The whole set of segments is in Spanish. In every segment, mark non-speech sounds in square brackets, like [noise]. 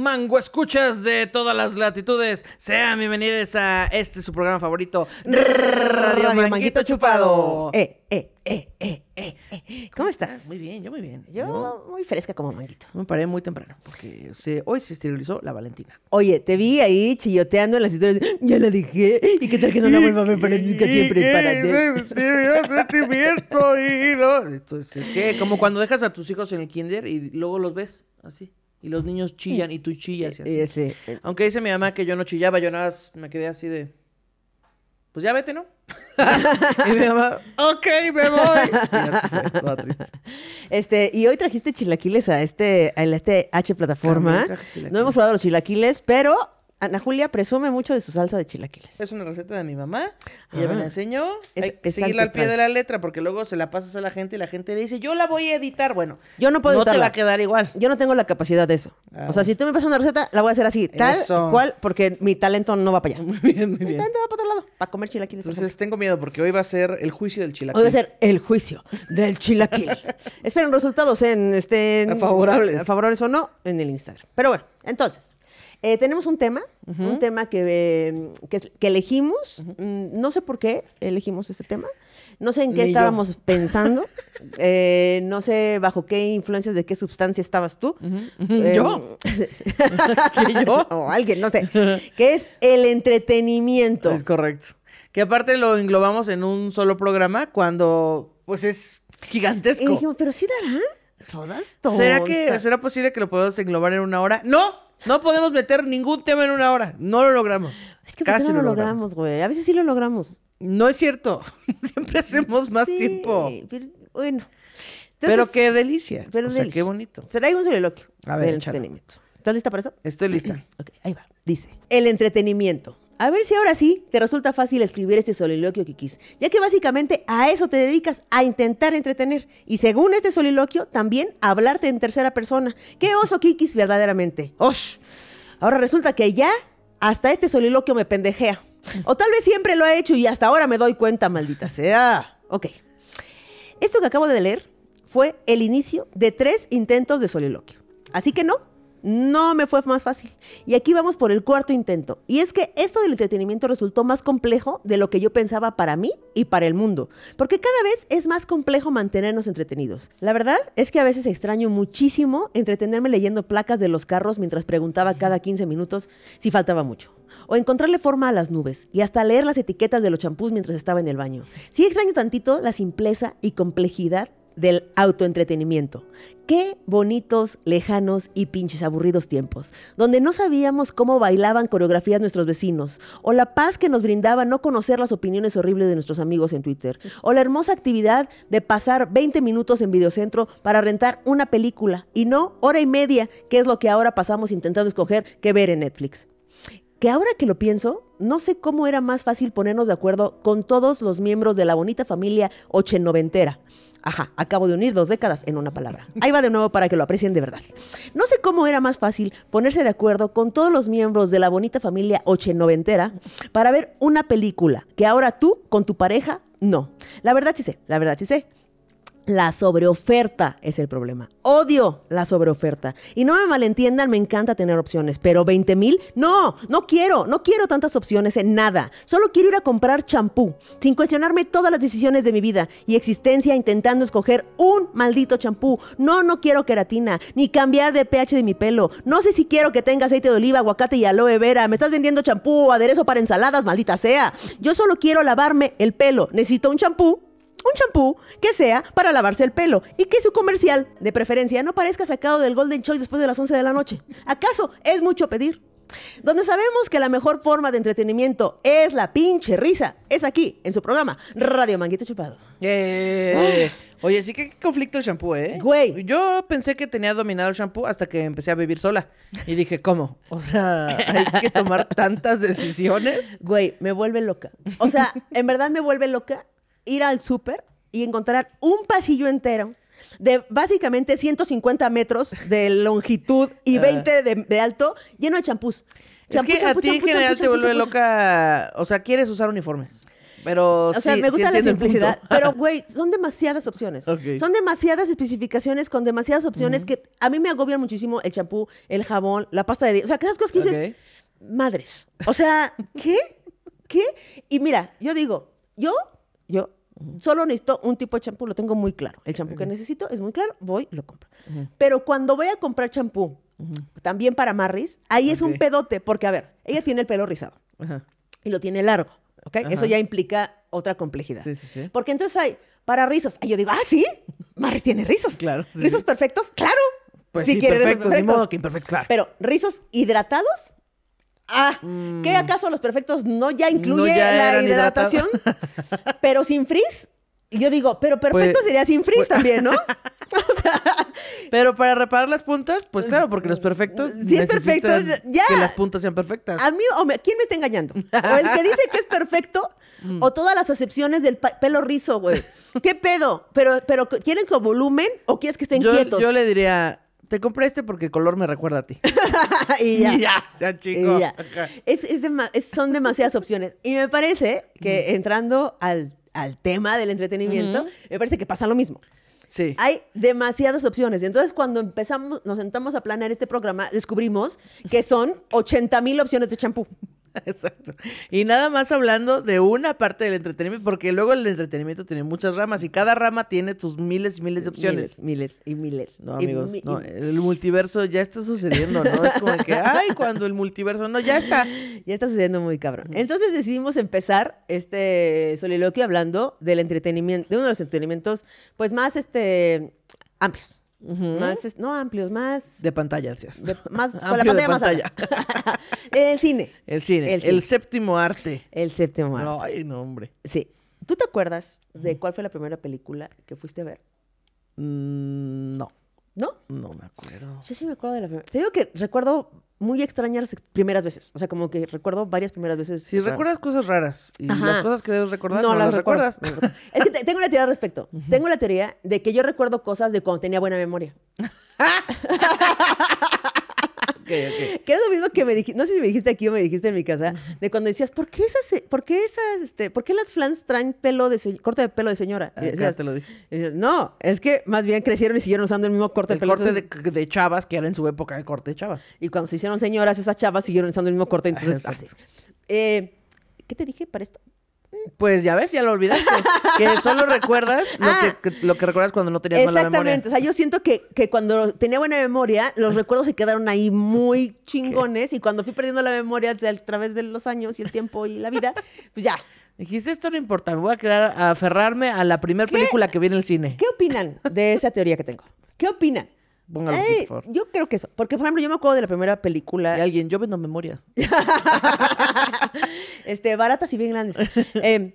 Mango escuchas de todas las latitudes. Sean bienvenidos a este su programa favorito, Radio, Manguito, Chupado. Eh, eh, eh, eh, eh. eh. ¿Cómo, estás? Muy bien, yo muy bien. Yo muy fresca como manguito. Me paré muy temprano porque hoy se esterilizó la Valentina. Oye, te vi ahí chilloteando en las historias. ya la dije. ¿Y qué tal que no la vuelva a para nunca siempre? para sentimiento y no. Entonces, es que como cuando dejas a tus hijos en el kinder y luego los ves así. Y los niños chillan y tú chillas. Y eh, eh, así. Eh. Aunque dice mi mamá que yo no chillaba, yo nada más me quedé así de. Pues ya vete, ¿no? [laughs] y mi mamá, ok, me voy. [laughs] Y triste. Este, y hoy trajiste chilaquiles a este, este H plataforma. no hemos hablado de los chilaquiles, pero Ana Julia presume mucho de su salsa de chilaquiles. Es una receta de mi mamá. Ella me ah. la enseñó. Es, Hay al pie de la letra porque luego se la pasas a la gente y la gente dice, yo la voy a editar. Bueno, yo no puedo no te va a quedar igual. Yo no tengo la capacidad de eso. Ah. O sea, si tú me pasas una receta, la voy a hacer así, tal cual, porque mi talento no va para allá. [laughs] Muy bien, muy bien. Mi talento va para otro lado, para comer chilaquiles. Entonces tengo miedo porque hoy va a ser el juicio del chilaquil. Hoy va a ser el juicio del chilaquil. [laughs] Esperen resultados en, estén favorables. favorables o no en el Instagram. Pero bueno, entonces... Eh, tenemos un tema, un tema que, em, elegimos. Mm, no sé por qué elegimos ese tema. No sé en qué estábamos [laughs] pensando. Eh, no sé bajo qué influencias de qué sustancia estabas tú. Em, ¿Yo? [laughs] [laughs] yo? o alguien, no sé. Que es el entretenimiento. Es correcto. Que aparte lo englobamos en un solo programa cuando pues es gigantesco. Y dijimos, pero sí dará. Todas, todas. ¿Será que será posible que lo podamos englobar en una hora? ¡No! No podemos meter ningún tema en una hora. No lo logramos. Es que casi no lo logramos, güey. A veces sí lo logramos. No es cierto. [laughs] Siempre hacemos más tiempo. Pero, bueno. pero qué delicia. Pero o sea, qué bonito. Pero hay un soliloquio. A ver, del entretenimiento. ¿Estás lista para eso? Estoy lista. ok, ahí va. Dice, el entretenimiento a ver si ahora sí te resulta fácil escribir este soliloquio, Kikis, ya que básicamente a eso te dedicas, a intentar entretener. Y según este soliloquio, también hablarte en tercera persona. ¡Qué oso, Kikis, verdaderamente! ¡Osh! Ahora resulta que ya hasta este soliloquio me pendejea. O tal vez siempre lo he hecho y hasta ahora me doy cuenta, maldita sea. Ok. Esto que acabo de leer fue el inicio de tres intentos de soliloquio. Así que no, no me fue más fácil. Y aquí vamos por el cuarto intento. Y es que esto del entretenimiento resultó más complejo de lo que yo pensaba para mí y para el mundo. Porque cada vez es más complejo mantenernos entretenidos. La verdad es que a veces extraño muchísimo entretenerme leyendo placas de los carros mientras preguntaba cada 15 minutos si faltaba mucho. O encontrarle forma a las nubes y hasta leer las etiquetas de los champús mientras estaba en el baño. Sí extraño tantito la simpleza y complejidad del autoentretenimiento. Qué bonitos, lejanos y pinches aburridos tiempos, donde no sabíamos cómo bailaban coreografías nuestros vecinos, o la paz que nos brindaba no conocer las opiniones horribles de nuestros amigos en Twitter, o la hermosa actividad de pasar 20 minutos en videocentro para rentar una película y no hora y media, que es lo que ahora pasamos intentando escoger qué ver en Netflix. Que ahora que lo pienso, no sé cómo era más fácil ponernos de acuerdo con todos los miembros de la bonita familia ochenoventera Ajá, acabo de unir dos décadas en una palabra. Ahí va de nuevo para que lo aprecien de verdad. No sé cómo era más fácil ponerse de acuerdo con todos los miembros de la bonita familia ochenoventera para ver una película que ahora tú, con tu pareja, no. La verdad sí sé, la verdad sí sé. La sobreoferta es el problema. Odio la sobreoferta. Y no me malentiendan, me encanta tener opciones, pero 20 mil, no, no quiero, no quiero tantas opciones en nada. Solo quiero ir a comprar champú, sin cuestionarme todas las decisiones de mi vida y existencia intentando escoger un maldito champú. No, no quiero queratina, ni cambiar de pH de mi pelo. No sé si quiero que tenga aceite de oliva, aguacate y aloe vera. Me estás vendiendo champú, aderezo para ensaladas, maldita sea. Yo solo quiero lavarme el pelo. Necesito un champú un champú que sea para lavarse el pelo y que su comercial, de preferencia, no parezca sacado del Golden show después de las 11 de la noche. ¿Acaso es mucho pedir? Donde sabemos que la mejor forma de entretenimiento es la pinche risa, es aquí, en su programa, Radio Manguito Chupado. Eh, oye, sí que conflicto de shampoo, ¿eh? Güey. Yo pensé que tenía dominado el champú hasta que empecé a vivir sola. Y dije, ¿cómo? O sea, [laughs] hay que tomar tantas decisiones. Güey, me vuelve loca. O sea, en verdad me vuelve loca ir al súper y encontrar un pasillo entero de básicamente 150 metros de longitud y 20 ah. de, alto lleno de champús. es que a ti en general te vuelve loca, o sea, quieres usar uniformes. Pero o sea, me gusta la simplicidad. [laughs] Pero, güey, son demasiadas opciones. Son demasiadas especificaciones con demasiadas opciones que a mí me agobian muchísimo el champú, el jabón, la pasta de... O sea, que esas cosas que dices, madres. O sea, ¿qué? ¿Qué? Y mira, yo digo, yo, yo Solo necesito un tipo de champú, lo tengo muy claro. El champú que necesito es muy claro, voy, lo compro. Pero cuando voy a comprar champú, también para Marris, ahí es un pedote, porque a ver, ella tiene el pelo rizado y lo tiene largo, ¿ok? Eso ya implica otra complejidad. Porque entonces hay para rizos. ahí yo digo, ah, sí, Marris tiene rizos. Claro. ¿Rizos perfectos? Claro. Pues si sí, Ni modo que imperfectos, claro. Pero rizos hidratados Ah, mm. ¿qué acaso los perfectos no ya incluye la hidratación? [laughs] Pero sin frizz. Y yo digo, pero perfecto pues, sería sin frizz pues, también, ¿no? [laughs] pero para reparar las puntas, pues claro, porque los perfectos. Mm, si es perfecto, ya. Que las puntas sean perfectas. A mí, o ¿quién me está engañando? O el que dice que es perfecto, mm. o todas las acepciones del pelo rizo, güey. ¿Qué pedo? Pero, pero ¿quieren con volumen o quieres que estén yo, quietos? Yo le diría, te compré este porque el color me recuerda a ti. [laughs] y ya. [laughs] Y ya, sea chico. son demasiadas opciones. Y me parece que entrando al, tema del entretenimiento, me parece que pasa lo mismo. Sí. Hay demasiadas opciones. Y Entonces, cuando empezamos, nos sentamos a planear este programa, descubrimos que son 80 mil opciones de champú. [laughs] Exacto. Y nada más hablando de una parte del entretenimiento, porque luego el entretenimiento tiene muchas ramas y cada rama tiene tus miles y miles de opciones. Miles, y miles. No, amigos, no, el multiverso ya está sucediendo, ¿no? Es como que, ay, cuando el multiverso, no, ya está. Ya está sucediendo muy cabrón. Entonces decidimos empezar este soliloquio hablando del entretenimiento, de uno de los entretenimientos, pues más este amplios. Más, no amplios, más... De pantalla, gracias. De, [laughs] más, con la pantalla, [laughs] el, cine. el cine. El séptimo arte. El séptimo arte. Ay, no, hombre. Sí. ¿Tú te acuerdas de cuál fue la primera película que fuiste a ver? Mm, no. ¿No? No me acuerdo. Yo sí me acuerdo de la primera. Te digo que recuerdo muy extrañas las primeras veces. O sea, como que recuerdo varias primeras veces. Si recuerdas cosas raras y las cosas que debes recordar, no, las, recuerdas. [laughs] es que tengo una teoría al respecto. Tengo la teoría de que yo recuerdo cosas de cuando tenía buena memoria. [laughs] Que es lo mismo que me dijiste, no sé si me dijiste aquí o me dijiste en mi casa, de cuando decías, ¿por qué esas, por qué esas, este, por las flans traen pelo de, corte de pelo de señora? Ah, ya te lo dije. no, es que más bien crecieron y siguieron usando el mismo corte de pelo. corte de, chavas, que era en su época el corte de chavas. Y cuando se hicieron señoras, esas chavas siguieron usando el mismo corte, ah, entonces, eh, ¿Qué te dije para esto? Pues ya ves, ya lo olvidaste. [laughs] que solo recuerdas ah. lo, que, recuerdas cuando no tenías mala memoria. Exactamente. O sea, yo siento que, cuando tenía buena memoria, los recuerdos se quedaron ahí muy [laughs] chingones. Y cuando fui perdiendo la memoria a través de los años y el tiempo y la vida, pues ya. Dijiste, esto no importa, me voy a quedar a aferrarme a la primera película que viene en el cine. ¿Qué opinan de esa teoría que tengo? ¿Qué opinan? Eh, yo creo que eso. Porque, por ejemplo, yo me acuerdo de la primera película. De alguien, yo vendo memorias. [laughs] este, baratas y bien grandes. [laughs] Em,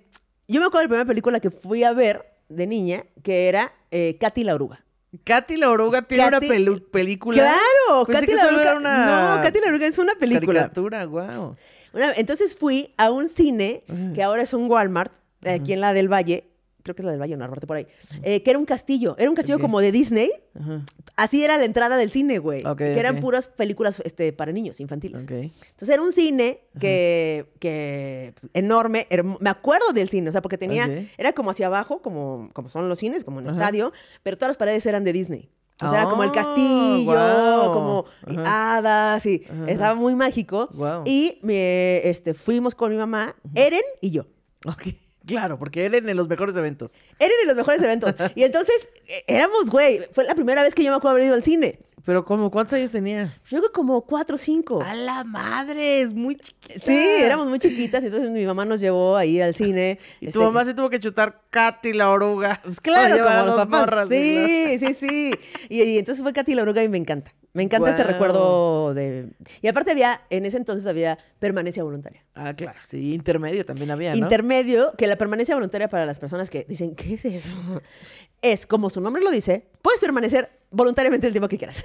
yo me acuerdo de la primera película que fui a ver de niña, que era eh, Katy la Oruga. Katy la Oruga tiene una película. Claro, Katy la Oruga. una... No, Katy la Oruga es una película. Caricatura, wow. Entonces fui a un cine, que ahora es un Walmart, aquí en la del Valle, creo que es la del Valle Narvarte por ahí, eh, que era un castillo, era un castillo como de Disney, así era la entrada del cine, güey, que eran puras películas este, para niños, infantiles. Entonces era un cine que, que pues, enorme, me acuerdo del cine, o sea, porque tenía, era como hacia abajo, como, como son los cines, como en estadio, pero todas las paredes eran de Disney. O sea, era como el oh, castillo, como hadas, y estaba muy mágico. Y me, este, fuimos con mi mamá, Eren y yo. Okay. Claro, porque eran en los mejores eventos. Eran en los mejores eventos. [laughs] Y entonces eh, éramos, güey, fue la primera vez que yo me acuerdo haber ido al cine. Pero como, ¿cuántos años tenías? Yo creo que como cuatro o cinco. ¡A la madre! Es muy chiquita. Sí, éramos muy chiquitas. Entonces mi mamá nos llevó ahí al cine. [laughs] y tu este, mamá se tuvo que chutar Katy la oruga. Pues claro, como los sí, sí, sí, y, entonces fue Katy la oruga y me encanta. Me encanta ese recuerdo de... Y aparte había, en ese entonces había permanencia voluntaria. Ah, claro, sí, intermedio también había. Intermedio, que la permanencia voluntaria para las personas que dicen, ¿qué es eso? Es, como su nombre lo dice, puedes permanecer voluntariamente el tiempo que quieras.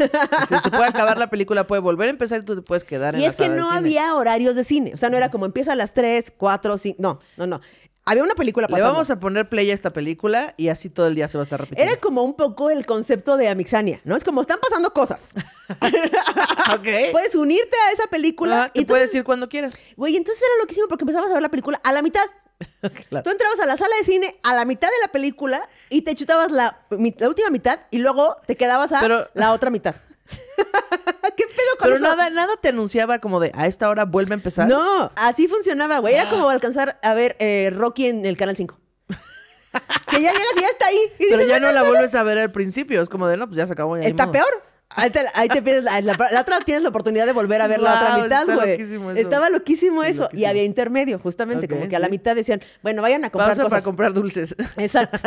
Si se puede acabar la película, puede volver a empezar y tú te puedes quedar y en la Y es que no había horarios de cine. O sea, no era como empieza a las 3, 4, 5. No, no, no. Había una película pasando. Le vamos a poner play a esta película y así todo el día se va a estar repitiendo. Era como un poco el concepto de Amixania, ¿no? Es como están pasando cosas. [laughs] Puedes unirte a esa película. y puedes ir cuando quieras. Güey, entonces era loquísimo porque empezabas a ver la película a la mitad. [laughs] Tú entrabas a la sala de cine a la mitad de la película y te chutabas la, última mitad y luego te quedabas a la otra mitad. [laughs] ¿Qué pedo con Pero nada, nada te anunciaba como de a esta hora vuelve a empezar. No, así funcionaba, güey. Era ah. como alcanzar a ver eh, Rocky en el canal 5. [laughs] que ya llegas y ya está ahí. Pero ya no la vuelves a ver al principio. Es como de no, pues ya se acabó. Está peor. Ahí te, pierdes la, otra tienes la oportunidad de volver a ver la otra mitad, güey. Estaba loquísimo eso. Y había intermedio, justamente, como que a la mitad decían, bueno, vayan a comprar para comprar dulces. Exacto.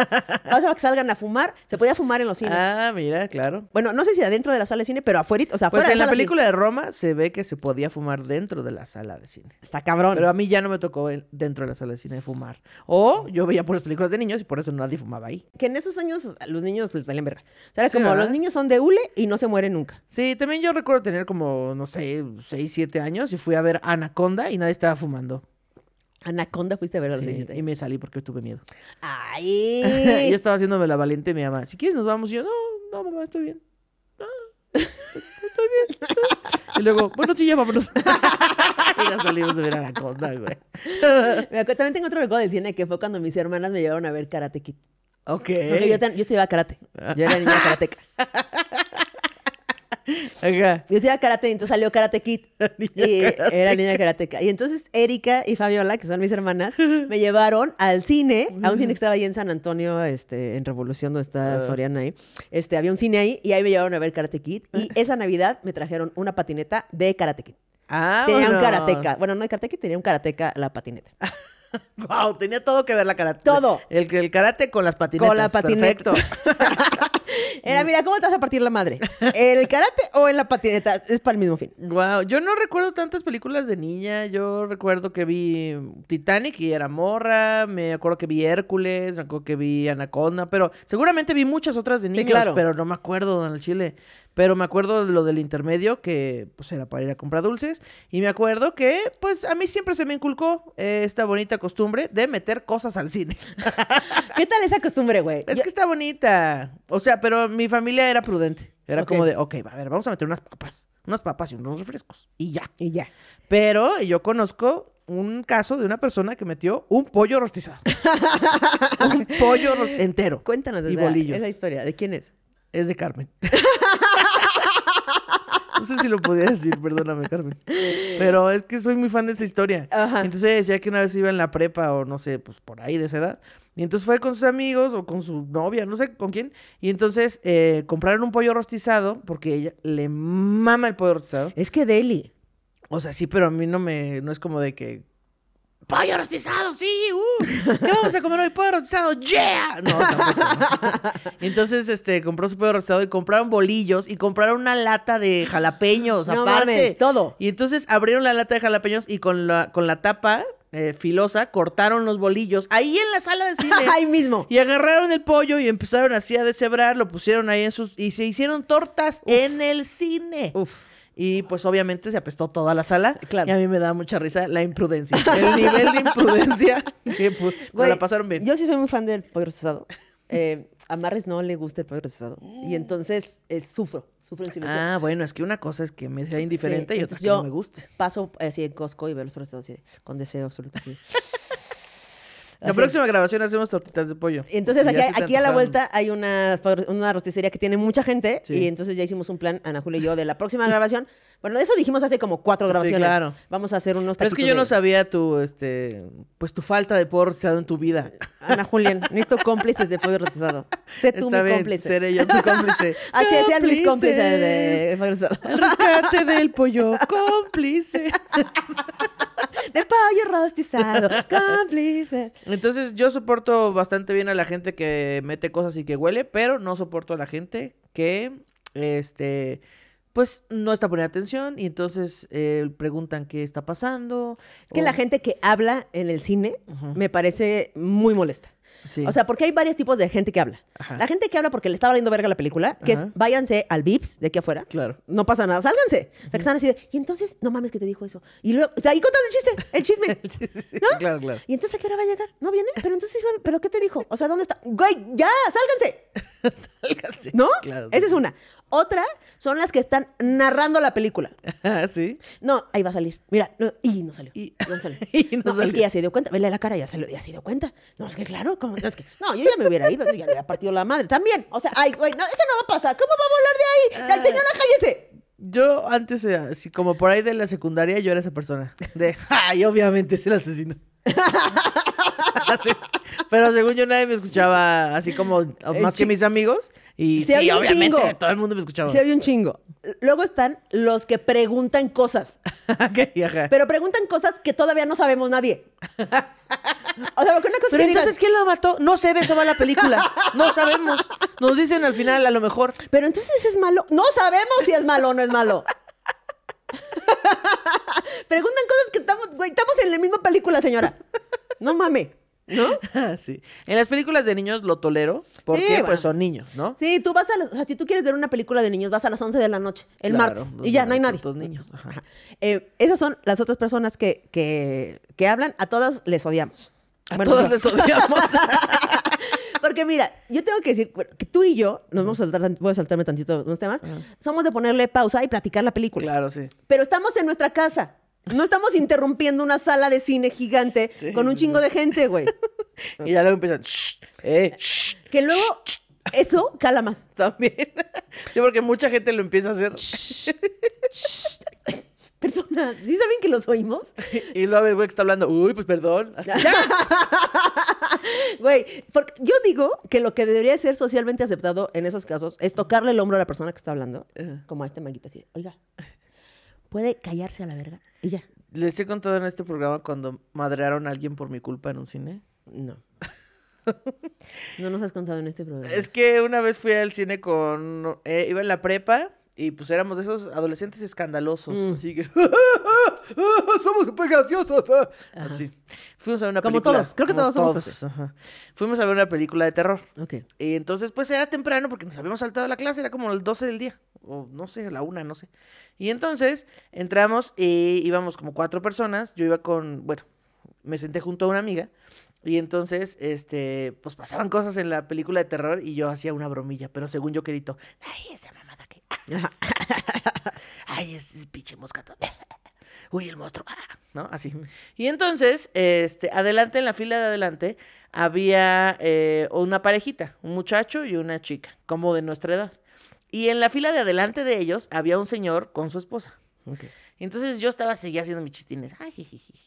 Pasaba que salgan a fumar. Se podía fumar en los cines. Ah, mira, claro. Bueno, no sé si adentro de la sala de cine, pero afuera, o sea, afuera Pues en la, película de Roma se ve que se podía fumar dentro de la sala de cine. Está cabrón. Pero a mí ya no me tocó dentro de la sala de cine fumar. O yo veía Por las películas de niños y por eso nadie fumaba ahí. Que en esos años los niños les valen verga. O sea, como los niños son de hule y no se muere nunca. Sí, también yo recuerdo tener como, no sé, 6, 7 años y fui a ver Anaconda y nadie estaba fumando. Anaconda fuiste a ver a los sí, Y me salí porque tuve miedo. ¡Ay! [laughs] yo estaba haciéndome la valiente me mi si quieres nos vamos. Y yo, no, no, mamá, estoy bien. No, estoy bien. Estoy Y luego, bueno, sí, ya vámonos. [laughs] y ya salimos a ver Anaconda, güey. [laughs] también tengo otro recuerdo del cine que fue cuando mis hermanas me llevaron a ver Karate Kid. Ok. yo, te, yo a karate. Yo era niña karateca. [laughs] Yo tenía karate, entonces salió Karate Kid. [laughs] y era niña karateca. Y entonces Erika y Fabiola, que son mis hermanas, [laughs] me llevaron al cine, a un cine que estaba ahí en San Antonio, este, en Revolución, donde está ah. Soriana ahí. Este, había un cine ahí y ahí me llevaron a ver Karate Kid. Y ah. esa Navidad me trajeron una patineta de Karate ah, tenía un karateca. Bueno, no de Kid, tenía un karateca la patineta. wow, tenía todo que ver la karate. Todo. El, el karate con las patinetas. Con la patineta. Perfecto. Era, mira, ¿cómo te vas a partir la madre? el karate o en la patineta? Es para el mismo fin. Wow, yo no recuerdo tantas películas de niña. Yo recuerdo que vi Titanic y era morra. Me acuerdo que vi Hércules, me acuerdo que vi Anaconda, pero seguramente vi muchas otras de niños, pero no me acuerdo don el Chile. Pero me acuerdo de lo del intermedio, que pues era para ir a comprar dulces. Y me acuerdo que, pues, a mí siempre se me inculcó eh, esta bonita costumbre de meter cosas al cine. [laughs] ¿Qué tal esa costumbre, güey? Es que está bonita. O sea, pero mi familia era prudente. Era como de, ok, a ver, vamos a meter unas papas. Unas papas y unos refrescos. Y ya. Y ya. Pero yo conozco un caso de una persona que metió un pollo rostizado. [laughs] un pollo entero. Cuéntanos de esa historia. ¿De quién es? es de Carmen. [laughs] No sé si lo podía decir, perdóname, Carmen. Pero es que soy muy fan de esta historia. Entonces ella decía que una vez iba en la prepa o no sé, pues por ahí de esa edad. Y entonces fue con sus amigos o con su novia, no sé con quién. Y entonces eh, compraron un pollo rostizado porque ella le mama el pollo rostizado. Es que Deli. O sea, sí, pero a mí no me. No es como de que Pollo rostizado, sí, uh. ¿Qué vamos a comer hoy? Pollo rostizado, yeah. No, [laughs] Entonces, este, compró su pollo rostizado y compraron bolillos y compraron una lata de jalapeños aparte. todo. Y entonces abrieron la lata de jalapeños y con la, con la tapa eh, filosa, cortaron los bolillos ahí en la sala de cine. [laughs] ahí mismo. Y agarraron el pollo y empezaron así a deshebrar, lo pusieron ahí en sus. Y se hicieron tortas en el cine. Uf. Y pues obviamente se apestó toda la sala. Claro. Y a mí me da mucha risa la imprudencia. El nivel de imprudencia. [laughs] que me la pasaron bien. Yo sí soy muy fan del pollo procesado eh, a Marres no le gusta el pollo procesado Y mm. entonces eh, sufro. Sufro en silencio. Ah, bueno, es que una cosa es que me sea indiferente y otra es que no me guste. Paso así en Costco y veo los procesados así, con deseo absoluto. La próxima grabación hacemos tortitas de pollo. Entonces, aquí, aquí a la vuelta hay una, una rosticería que tiene mucha gente. Y entonces ya hicimos un plan, Ana Julia y yo, de la próxima [laughs] grabación bueno, eso dijimos hace como cuatro grabaciones. claro. Vamos a hacer unos Pero es que yo no sabía tu, este, pues tu falta de pollo rostizado en tu vida. [laughs] Ana Julián, necesito cómplices de pollo rostizado. Sé tú mi cómplice. Seré yo tu cómplice. [laughs] H, sean mis cómplices de pollo rostizado. rescate del pollo, [laughs] cómplice. de pollo rostizado, cómplice. Entonces, yo soporto bastante bien a la gente que mete cosas y que huele, pero no soporto a la gente que, este pues no está poniendo atención y entonces eh, preguntan qué está pasando. Es que la gente que habla en el cine me parece muy molesta. O sea, porque hay varios tipos de gente que habla. La gente que habla porque le está valiendo verga la película, que es váyanse al VIPS de aquí afuera. Claro. No pasa nada, sálganse. O sea, que están así de, y entonces, no mames que te dijo eso. Y luego, o sea, ahí contando el chiste, el chisme. [laughs] ¿No? Claro, claro. Y entonces, ¿a qué hora va a llegar? No viene, pero entonces, ¿pero qué te dijo? O sea, ¿dónde está? Güey, ya, sálganse. ¿No? Esa es una. Otra son las que están narrando la película. Ah, ¿Sí? No, ahí va a salir. Mira, no, y no salió. Y no salió. [laughs] y no, es que ya se dio cuenta. Vele la cara, ya, ya se dio cuenta. No, es que claro, ¿cómo no, es que, no, yo ya me hubiera ido, ya le hubiera partido la madre. También, o sea, ay, güey, no, eso no va a pasar. ¿Cómo va a volar de ahí? La ah. señora, cállese. Yo antes, así como por ahí de la secundaria, yo era esa persona. De, [laughs] ay, obviamente es el asesino. [laughs] [laughs] pero según yo nadie me escuchaba así como eh, más que mis amigos. Y sí, obviamente, un chingo. todo el mundo me escuchaba. Sí, había un chingo. Luego están los que preguntan cosas. [laughs] Pero preguntan cosas que todavía no sabemos nadie. O sea, porque una cosa Pero entonces, ¿quién lo mató? No sé, de eso va la película. No sabemos. Nos dicen al final, a lo mejor. Pero entonces es malo. No sabemos si es malo o no es malo. [laughs] Preguntan cosas que estamos, estamos en la misma película, señora. No mames. ¿No? [laughs] Ah, sí. En las películas de niños lo tolero porque pues, son niños, ¿no? Sí, tú vas a si tú quieres ver una película de niños, vas a las 11 de la noche, el martes, y ya no hay nadie. niños. Eh, esas son las otras personas que, hablan, a todas les odiamos. A todas les odiamos. [laughs] Porque mira, yo tengo que decir que tú y yo, nos vamos a saltar, voy a saltarme tantito unos temas, somos de ponerle pausa y platicar la película. Claro, sí. Pero estamos en nuestra casa. No estamos interrumpiendo una sala de cine gigante con un chingo de gente, güey. [laughs] y ya luego empiezan, eh, eh que luego eso cala más. [laughs] También. Yo porque mucha gente lo empieza a hacer. [laughs] Personas, ¿sí saben que los oímos? Y luego el güey que está hablando, uy, pues perdón. güey, yo digo que lo que debería ser socialmente aceptado en esos casos es tocarle el hombro a la persona que está hablando, como a este manguito así, oiga puede callarse a la verga y ya. ¿Les he contado en este programa cuando madrearon a alguien por mi culpa en un cine? No. [laughs] no nos has contado en este programa. Es que una vez fui al cine con... Eh, iba en la prepa y pues éramos de esos adolescentes escandalosos. Mm. Así que... [laughs] somos súper graciosos. Así. Fuimos a ver una como película. Todos. creo que todos somos Fuimos a ver una película de terror. Ok. Y entonces, pues era temprano porque nos habíamos saltado la clase, era como el 12 del día o no sé, la una, no sé. Y entonces entramos y íbamos como cuatro personas. Yo iba con, bueno, me senté junto a una amiga. Y entonces, este, pues pasaban cosas en la película de terror y yo hacía una bromilla, pero según yo querido ay, esa mamada que. [laughs] ay, ese pinche moscato. [laughs] Uy, el monstruo. [laughs] ¿No? Así. Y entonces, este, adelante, en la fila de adelante, había eh, una parejita, un muchacho y una chica, como de nuestra edad. Y en la fila de adelante de ellos había un señor con su esposa. Entonces yo estaba, seguía haciendo mis chistines. Ay,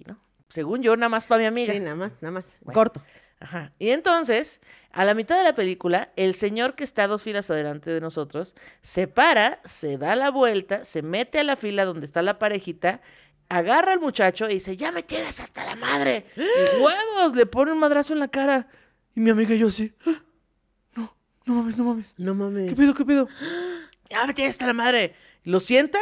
¿no? Según yo, nada más para mi amiga. Sí, nada más, nada más. Corto. Ajá. Y entonces, a la mitad de la película, el señor que está dos filas adelante de nosotros se para, se da la vuelta, se mete a la fila donde está la parejita, agarra al muchacho y dice, ya me tienes hasta la madre. [gasps] ¡Y ¡Huevos! Le pone un madrazo en la cara. Y mi amiga y yo así, no mames, no mames. No mames. ¿Qué pedo, qué pedo? ¡Ah! Ya me tienes hasta la madre! Lo sienta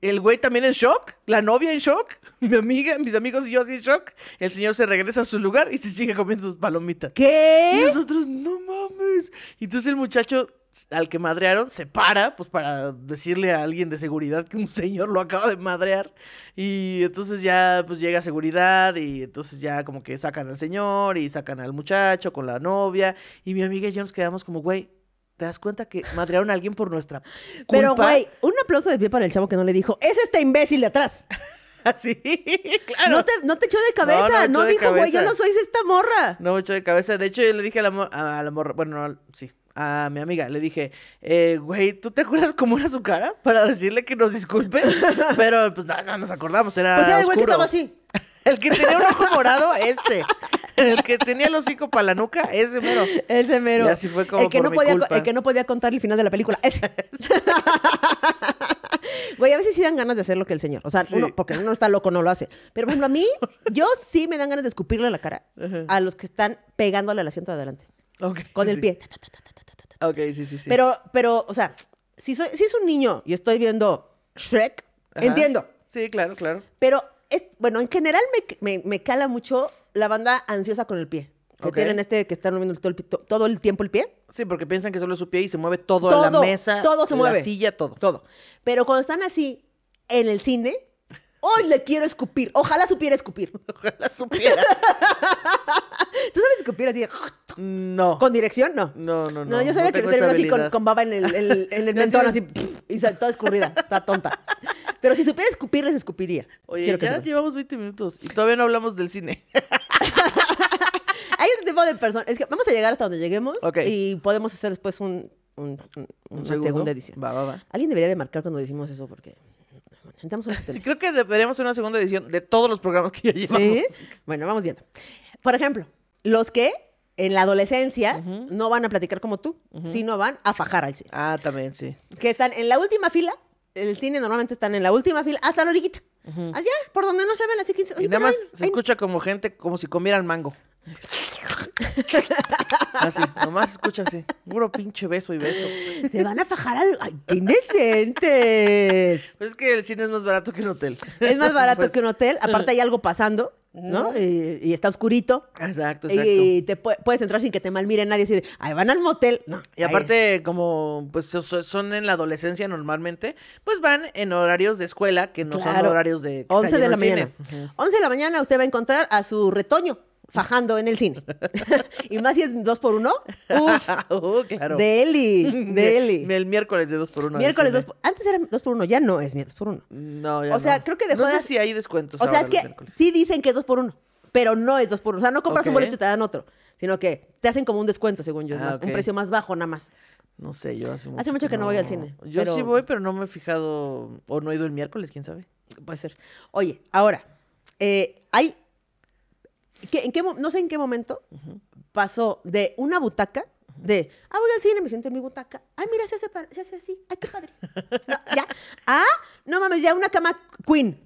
el güey también en shock, la novia en shock, [laughs] mi amiga, mis amigos y yo así en shock. El señor se regresa a su lugar y se sigue comiendo sus palomitas. ¿Qué? Y nosotros, no mames. Y entonces el muchacho al que madrearon se para, pues para decirle a alguien de seguridad que un señor lo acaba de madrear. Y entonces ya, pues llega seguridad y entonces ya como que sacan al señor y sacan al muchacho con la novia. Y mi amiga y yo nos quedamos como, güey, te das cuenta que madrearon a alguien por nuestra [laughs] culpa. Pero, güey, un aplauso de pie para el chavo que no le dijo, es este imbécil de atrás. Así, [laughs] ah, [laughs] claro. No te, no echó de cabeza. No, dijo, güey, yo no soy esta morra. No me echó de cabeza. De hecho, yo le dije a la, morra, bueno, sí, a mi amiga. Le dije, eh, güey, ¿tú te acuerdas cómo era su cara? Para decirle que nos disculpen Pero, pues, nada, nos acordamos. Era pues el güey que estaba así. el que tenía un ojo morado, ese el que tenía el hocico para la nuca, ese mero. Ese mero. Y así fue como el que, no podía, el que no podía contar el final de la película. Ese. [laughs] Güey, a veces sí dan ganas de hacer lo que el señor. O sea, uno, porque uno está loco, no lo hace. Pero, bueno, a mí, [laughs] yo sí me dan ganas de escupirle la cara a los que están pegándole al asiento de adelante. con el pie. ok, sí, sí, sí. Pero, pero, o sea, si, es un niño y estoy viendo Shrek, entiendo. Sí, claro, claro. Pero, bueno, en general me cala mucho la banda ansiosa con el pie. Que tienen este que están moviendo todo el, todo el, tiempo el pie. Sí, porque piensan que solo es su pie y se mueve todo, todo la mesa, todo se la mueve. silla, todo. Todo. Pero cuando están así en el cine, hoy le quiero escupir. Ojalá supiera escupir. [laughs] Ojalá supiera. [laughs] ¿Tú sabes escupir así? No. ¿Con dirección? No. No, no, no. No, yo sabía que que termino así con, con, baba en el, el, en el [laughs] mentón, así, y toda escurrida, está tonta. Pero si supiera escupir, les escupiría. Oye, ya llevamos 20 minutos y todavía no hablamos del cine. [laughs] Hay otro tipo de personas. Es que vamos a llegar hasta donde lleguemos y podemos hacer después una segunda edición. Alguien debería de marcar cuando decimos eso porque [laughs] Creo que deberíamos hacer una segunda edición de todos los programas que ya llevamos. ¿Sí? Bueno, vamos viendo. Por ejemplo, los que en la adolescencia no van a platicar como tú, sino van a fajar al cine. Ah, también, sí. Que están en la última fila. El cine normalmente están en la última fila, hasta la orillita. Allá, por donde no saben ven que Y nada más se escucha como gente, como si comieran mango. [laughs] Así, nomás escucha así. Puro pinche beso y beso. te van a fajar al. ¡Ay, qué Pues es que el cine es más barato que un hotel. Es más barato pues que un hotel. Aparte, hay algo pasando. ¿no? Y, está oscurito. Exacto, exacto. Y te puedes entrar sin que te malmire nadie así de, ahí van al motel. No, y aparte, como pues son en la adolescencia normalmente, pues van en horarios de escuela que no son horarios de... 11 de la mañana. 11 de la mañana usted va a encontrar a su retoño Fajando en el cine. [laughs] Y más si es 2x1, uff, [laughs] uh, claro. De Eli. [laughs] El miércoles de 2x1. Miércoles 2 ¿eh? Antes era 2x1, ya no es miércoles 2x1. No, ya no. O sea, creo que de No sé si hay descuentos. O sea, es que sí dicen que es 2x1, pero no es 2x1. O sea, no compras un boleto y te dan otro. Sino que te hacen como un descuento, según yo, ah, un precio más bajo, nada más. No sé, yo hace mucho. Hace mucho que no voy al cine. Yo sí voy, pero no me he fijado. O no he ido el miércoles, quién sabe. Puede ser. Oye, ahora, eh, hay no sé en qué momento pasó de una butaca, de, ah, voy al cine, me siento en mi butaca. Ay, ah, mira, se hace, se así. Ay, qué padre. ya. Ah, no mames, ya una cama queen.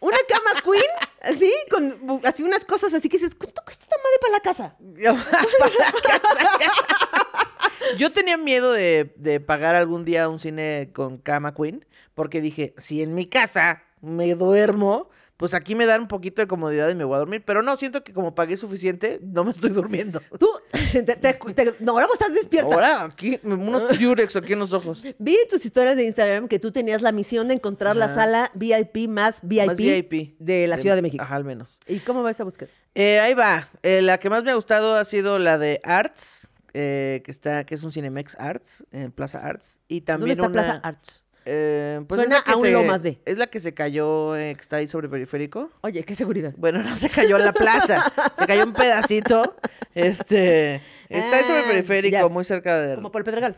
Una cama queen, así, con así unas cosas así que dices, ¿cuánto cuesta esta madre para la casa? [laughs] para la casa. Yo tenía miedo de, de pagar algún día un cine con cama queen, porque dije, si en mi casa me duermo, pues aquí me dan un poquito de comodidad y me voy a dormir. Pero no, siento que como pagué suficiente, [laughs] no me estoy durmiendo. Tú, [laughs] te, no, ahora vos estás despierta. Ahora, aquí, unos [laughs] Purex aquí en los ojos. Vi tus historias de Instagram que tú tenías la misión de encontrar la sala VIP más VIP, de la Ciudad de México. Ajá, al menos. ¿Y cómo vas a buscar? Eh, ahí va. Eh, la que más me ha gustado ha sido la de Arts, eh, que está, que es un Cinemex Arts, en Plaza Arts. Y también ¿Dónde está una... Plaza Arts? Eh, pues Suena es a se, de. Es la que se cayó, eh, que está ahí sobre periférico. Oye, qué seguridad. Bueno, no se cayó en la plaza, [laughs] se cayó un pedacito. Este, está ahí sobre el ah, periférico, muy cerca de... Como por el Pedregal.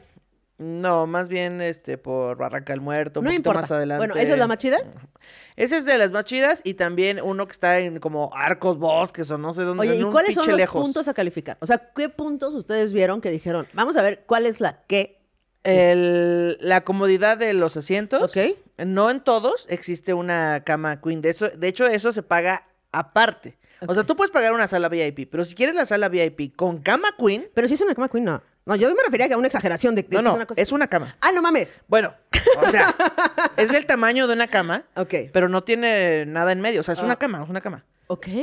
No, más bien este por Barranca del Muerto, un poquito más adelante. Bueno, ¿esa es la más chida? Esa es de las más chidas y también uno que está en como arcos, bosques o no sé dónde. Oye, ¿y cuáles son los puntos a calificar? O sea, ¿qué puntos ustedes vieron que dijeron? Vamos a ver cuál es la que el, la comodidad de los asientos. Ok. No en todos existe una cama queen. De, eso, de hecho, eso se paga aparte. O sea, tú puedes pagar una sala VIP, pero si quieres la sala VIP con cama queen. Pero si es una cama queen, no. No, yo me refería a una exageración de, no, no, Es una cama. Ah, no mames. Bueno, o sea, [laughs] es del tamaño de una cama. Ok. Pero no tiene nada en medio. O sea, es una ah. cama, es una cama.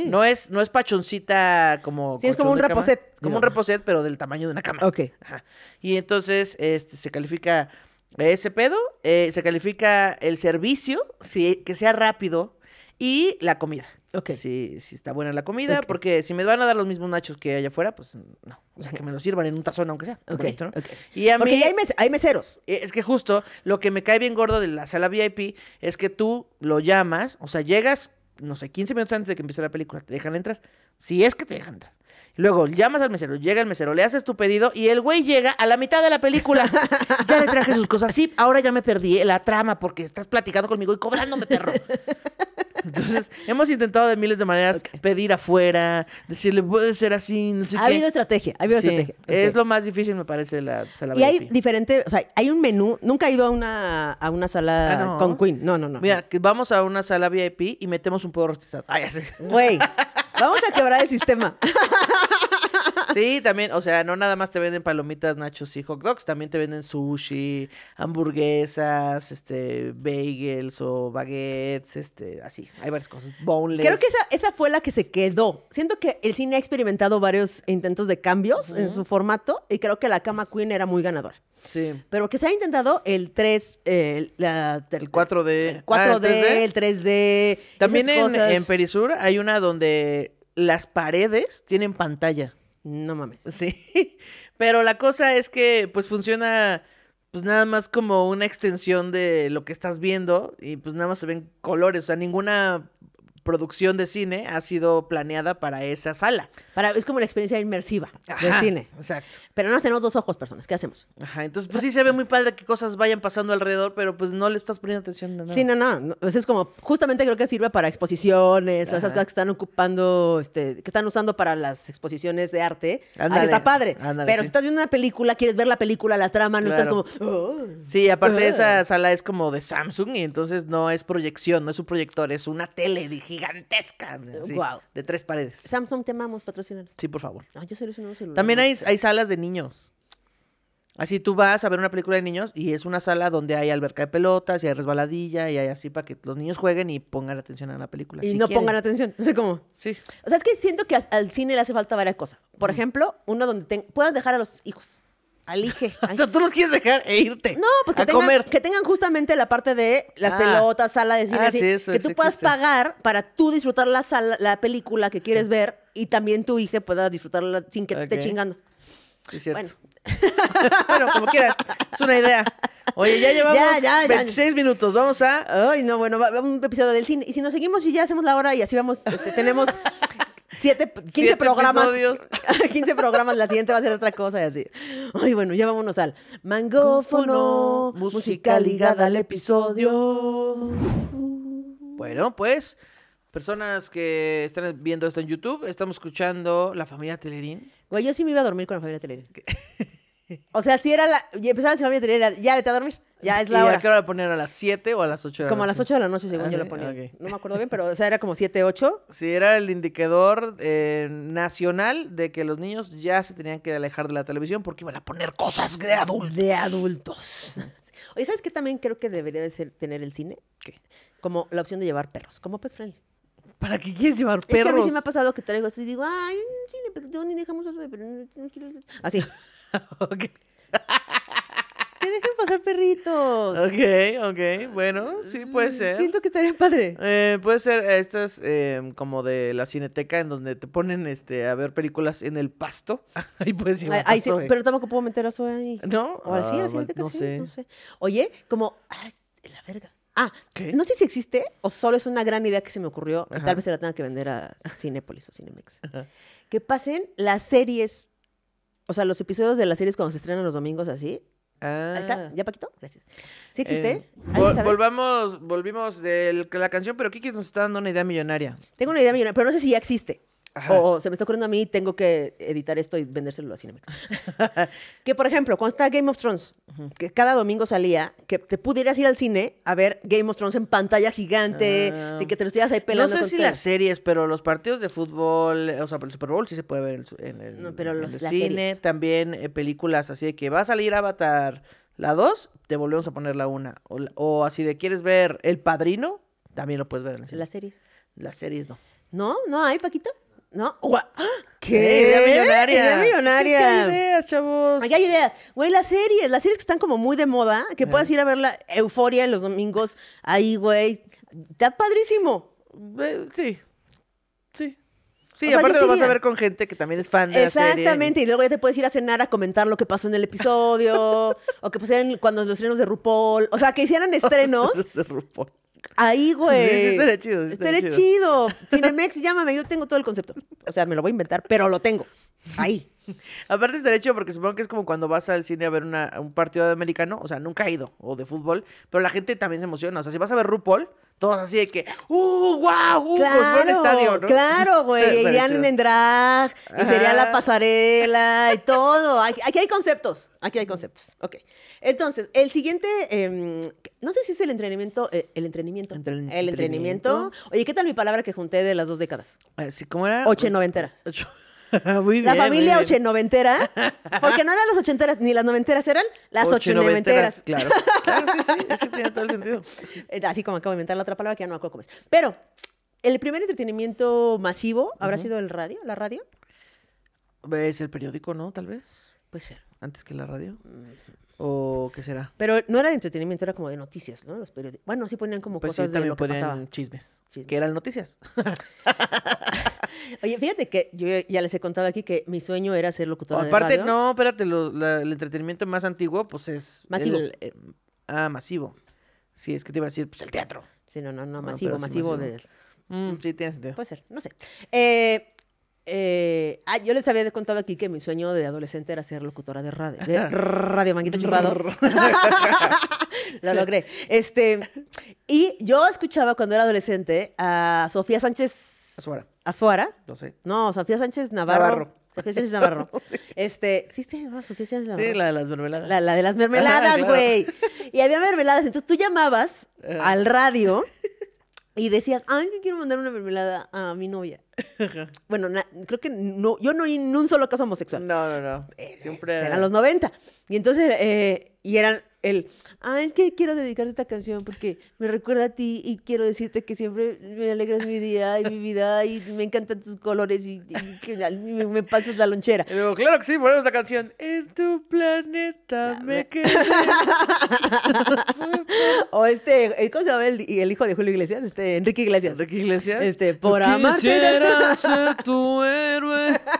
No es, no es pachoncita como. Sí, es como un reposet. Como un reposet, pero del tamaño de una cama. Ok. Ajá. Y entonces este, se califica ese pedo, eh, se califica el servicio, que sea rápido, y la comida. Ok. Si, está buena la comida, porque si me van a dar los mismos nachos que allá afuera, pues no. O sea, que me lo sirvan en un tazón, aunque sea. Ok. y porque hay meseros. Eh, es que justo lo que me cae bien gordo de la sala VIP es que tú lo llamas, o sea, llegas no sé, 15 minutos antes de que empiece la película, te dejan entrar. Si es que te dejan entrar. Luego llamas al mesero, llega el mesero, le haces tu pedido y el güey llega a la mitad de la película. [laughs] ya le traje sus cosas. Sí, ahora ya me perdí eh, la trama porque estás platicando conmigo y cobrándome, perro. Entonces, hemos intentado de miles de maneras pedir afuera, decirle, puede ser así, no sé ha habido estrategia, ha habido estrategia. Es lo más difícil, me parece, la sala VIP. Y hay diferente, o sea, hay un menú. Nunca he ido a una, a una sala ah, con Queen. No, no, no. Mira, vamos a una sala VIP y metemos un de rostizado. ¡Ay, ya Güey, [laughs] vamos a quebrar el sistema. Sí, también, o sea, no nada más te venden palomitas, nachos y hot dogs, también te venden sushi, hamburguesas, este, bagels o baguettes, este, así, hay varias cosas, boneless. Creo que esa, esa fue la que se quedó. Siento que el cine ha experimentado varios intentos de cambios en su formato y creo que la cama queen era muy ganadora. Sí. Pero que se ha intentado el 3, el, el, 4D. 4D, el 3D. Ah, también en Perisur hay una donde las paredes tienen pantalla. No mames. Sí. [laughs] Pero la cosa es que pues funciona pues nada más como una extensión de lo que estás viendo y pues nada más se ven colores, o sea, ninguna producción de cine ha sido planeada para esa sala. Para, es como la experiencia inmersiva del cine. Exacto. Pero no tenemos dos ojos, personas. ¿Qué hacemos? Ajá. Entonces, pues sí se ve muy padre que cosas vayan pasando alrededor, pero pues no le estás poniendo atención de nada. Sí, no, no. es como, justamente creo que sirve para exposiciones, esas cosas que están ocupando, este, que están usando para las exposiciones de arte. Ah, está padre. pero si estás viendo una película, quieres ver la película, la trama, no estás como. Oh". sí, aparte ah. esa sala es como de Samsung y entonces no es proyección, no es un proyector, es una tele, dije gigantesca. Eh, de tres paredes. Samsung, te amamos, patrocinar Sí, por favor. También hay, salas de niños. Así tú vas a ver una película de niños y es una sala donde hay alberca de pelotas y hay resbaladilla y hay así para que los niños jueguen y pongan atención a la película. Y no pongan atención, [laughs] no sé cómo. Sí. O sea, es que siento que al cine le hace falta varias cosas. Por ejemplo, uno donde puedas dejar a los hijos. Elige. [laughs] o sea, tú los quieres dejar e irte. No, pues que, tengan, que tengan justamente la parte de la ah. pelota, sala de cine. Ah, que tú puedas pagar para tú disfrutar la, sala, la película que quieres ver y también tu hija pueda disfrutarla sin que te esté chingando. cierto. Bueno. [laughs] bueno, como quieras. es una idea. Oye, ya llevamos 26 minutos, vamos a... Ay, no, bueno, un episodio del cine. Y si nos seguimos y ya hacemos la hora y así vamos, este, tenemos siete, 15 programas. 15 [laughs] programas, la siguiente va a ser otra cosa y así. Ay, bueno, ya vámonos al mangófono, música ligada al episodio. Bueno, pues, personas que están viendo esto en YouTube, estamos escuchando La Familia Telerín. Güey, yo sí me iba a dormir con La Familia Telerín. [laughs] [laughs] O sea, si era la. empezaba a decir ya vete a dormir. Ya es la ¿Y hora. ¿A qué hora poner ponían? ¿A las 7 o a las 8 de la Como a las 8 de la noche, según ah, yo lo ponía. No me acuerdo bien, pero o sea, era como 7, 8. Sí, era el indicador eh, nacional de que los niños ya se tenían que alejar de la televisión porque iban a poner cosas de adultos. De adultos. [laughs] Oye, ¿sabes qué también creo que debería de ser, tener el cine? ¿Qué? Como la opción de llevar perros, como pet friendly. ¿Para qué quieres llevar perros? Es que a mí sí me ha pasado que traigo esto y digo, ay, cine, pero ¿dónde dejamos eso? Pero no, no quiero... Así. [laughs] okay. pasar perritos. Ok, ok, bueno, sí puede mm, ser. Siento que estaría padre. Eh, puede ser estas eh, como de la cineteca en donde te ponen este a ver películas en el pasto. [laughs] pero tampoco puedo meter a Zoe ahí. ¿No? O sí, la ah, cineteca sí, Oye, como, ah, la verga. Ah, ¿Qué? no sé si existe o solo es una gran idea que se me ocurrió tal vez se la tenga que vender a Cinépolis o Cinemex. Que pasen las series o sea, los episodios de las series cuando se estrenan los domingos así. Ah. Ahí está, ah. ya Paquito, gracias. ¿Sí existe? Eh, volvamos, volvimos de la canción, pero Kiki nos está dando una idea millonaria. Tengo una idea millonaria, pero no sé si ya existe. O se me está ocurriendo a mí, tengo que editar esto y vendérselo a cine [laughs] que, por ejemplo, cuando está Game of Thrones, que cada domingo salía, que te pudieras ir al cine a ver Game of Thrones en pantalla gigante, ah. que te lo estuvieras ahí pelando. No sé si las series, pero los partidos de fútbol, o sea, el Super Bowl sí se puede ver en el, pero cine. También películas así de que va a salir Avatar la 2, te volvemos a poner la 1. O, así de quieres ver El Padrino, también lo puedes ver en el Las series. Las series no. ¿No? ¿No hay, Paquito? ¿no? ¡Ah! ¿Qué? Idea millonaria. Idea ¿Qué, ideas, chavos? Aquí hay ideas. Güey, las series, las series que están como muy de moda, que puedas ir a ver la euforia los domingos ahí, güey. Está padrísimo. sí. Sí. Sí, aparte lo vas a ver con gente que también es fan de Exactamente, la serie. y luego ya te puedes ir a cenar a comentar lo que pasó en el episodio, [laughs] o que pusieran cuando los estrenos de RuPaul, o sea, que hicieran [laughs] estrenos. de RuPaul. Ahí, güey. Sí, sí, estaría chido. estaría, chido. [laughs] Cinemex, llámame, yo tengo todo el concepto. O sea, me lo voy a inventar, pero lo tengo. Ahí. Aparte estaría chido porque supongo que es como cuando vas al cine a ver un partido de americano, o sea, nunca he ido, o de fútbol, pero la gente también se emociona. O sea, si vas a ver RuPaul, todos así de que, ¡uh, wow! Uh, pues, claro, fue un estadio, ¿no? Claro, [laughs] güey. Irían en drag, y sería la pasarela y [laughs] todo. Aquí, hay conceptos, aquí hay conceptos. Ok. Entonces, el siguiente, em, no sé si es el entrenamiento, eh, el entrenamiento. el, entrenamiento. Oye, ¿qué tal mi palabra que junté de las dos décadas? Así eh, ¿cómo era. y noventeras. Ocho. [laughs] la familia ochenoventera [laughs] porque no eran las ochenteras ni las noventeras, eran las ochenoventeras. Claro, claro, sí, sí, es que tiene todo el sentido. [laughs] Así como acabo de inventar la otra palabra que ya no me acuerdo cómo es. Pero el primer entretenimiento masivo habrá sido el radio, la radio. Es el periódico, ¿no? Tal vez. Puede ser. Antes que la radio. Mm. ¿O qué será? Pero no era de entretenimiento, era como de noticias, ¿no? Los periódicos. Bueno, sí ponían como pues cosas sí, de lo que chismes. Que eran noticias. [laughs] Oye, fíjate que yo ya les he contado aquí que mi sueño era ser locutora Aparte, de radio. no, espérate, el entretenimiento más antiguo, pues es... Masivo. Eh, ah, masivo. Sí, es que te iba a decir, pues el teatro. Sí, no, no, no, masivo, masivo, mm, mm. sí, de... sí, sentido. Puede ser, no sé. Eh, eh, ah, yo les había contado aquí que mi sueño de adolescente era ser locutora de radio, [laughs] radio manguito chupado. [laughs] Lo logré. Este, y yo escuchaba cuando era adolescente a Sofía Sánchez. Azuara. ¿Azuara? No sé. No, Sofía Sánchez Navarro. Navarro. Sofía Sánchez Navarro. [laughs] Este, sí, sí, Sofía Sánchez Navarro. Sí, la de las mermeladas. La, de las mermeladas, [laughs] güey. Y había mermeladas. Entonces tú llamabas al radio [laughs] y decías, ay, quiero mandar una mermelada a mi novia. Bueno, creo que no, yo no en un solo caso homosexual. No, no, no. Eh, eran los 90. Y entonces, eh, y eran el, ah, es que quiero dedicarte esta canción porque me recuerda a ti y quiero decirte que siempre me alegras mi día y mi vida y me encantan tus colores y, que me, pasas la lonchera. claro que sí, ponemos la canción. En tu planeta me, quedé. [laughs] o este, eh, ¿cómo se llama el, hijo de Julio Iglesias? Este, Enrique Iglesias. Enrique Iglesias. Este, por amarte. tu héroe. [laughs]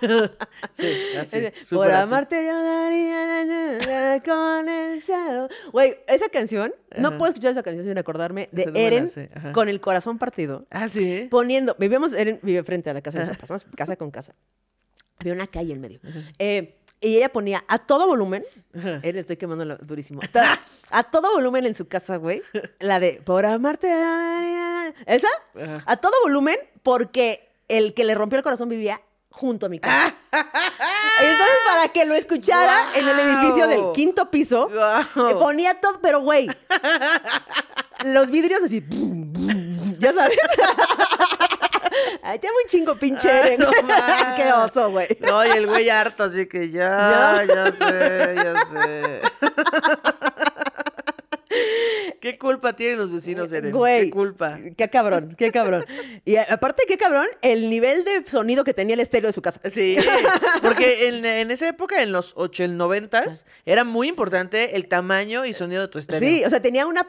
[laughs] sí, así. Por amarte yo daría con el cielo. Güey, esa canción, no puedo escuchar esa canción sin acordarme de Eren con el corazón partido. Ah, sí. Poniendo, vivíamos, Eren vive frente a la casa de sus casa con casa. Había una calle en medio. Eh, y ella ponía a todo volumen, él estoy quemando durísimo, [laughs] a, todo volumen en su casa, güey, la de por amarte, daría esa, a todo volumen, porque el que le rompió el corazón vivía junto a mi [laughs] casa. Entonces, para que lo escuchara en el edificio del quinto piso, ponía todo, pero güey, los vidrios así, ya sabes. [laughs] Ay, te amo un chingo, pinche. Ah, no [laughs] Qué oso, güey. No, y el güey harto, así que ya, ¿Ya? ya sé, ya sé. [laughs] ¿Qué culpa tienen los vecinos, Eren? Güey, ¿Qué culpa? Qué cabrón, qué cabrón. Y aparte, qué cabrón, el nivel de sonido que tenía el estéreo de su casa. Sí, [laughs] porque en, esa época, en los 80s, era muy importante el tamaño y sonido de tu estéreo. Sí, o sea, tenía una...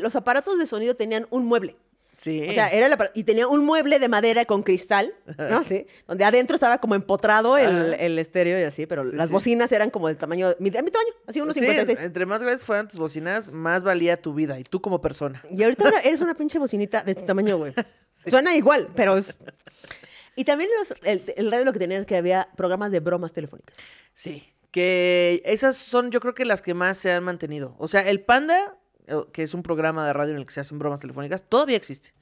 los aparatos de sonido tenían un mueble. Sí. O sea, era la, y tenía un mueble de madera con cristal, ¿no? [laughs] Sí. Donde adentro estaba como empotrado el, ah. estéreo y así, pero las bocinas eran como del tamaño, mi, tamaño, así unos sí, entre más grandes fueran tus bocinas, más valía tu vida y tú como persona. Y ahorita eres una pinche bocinita de este tamaño, güey. [laughs] Suena igual, pero Y también el, el radio lo que tenía es que había programas de bromas telefónicas. Sí, que esas son yo creo que las que más se han mantenido. O sea, el panda que es un programa de radio en el que se hacen bromas telefónicas, todavía existe.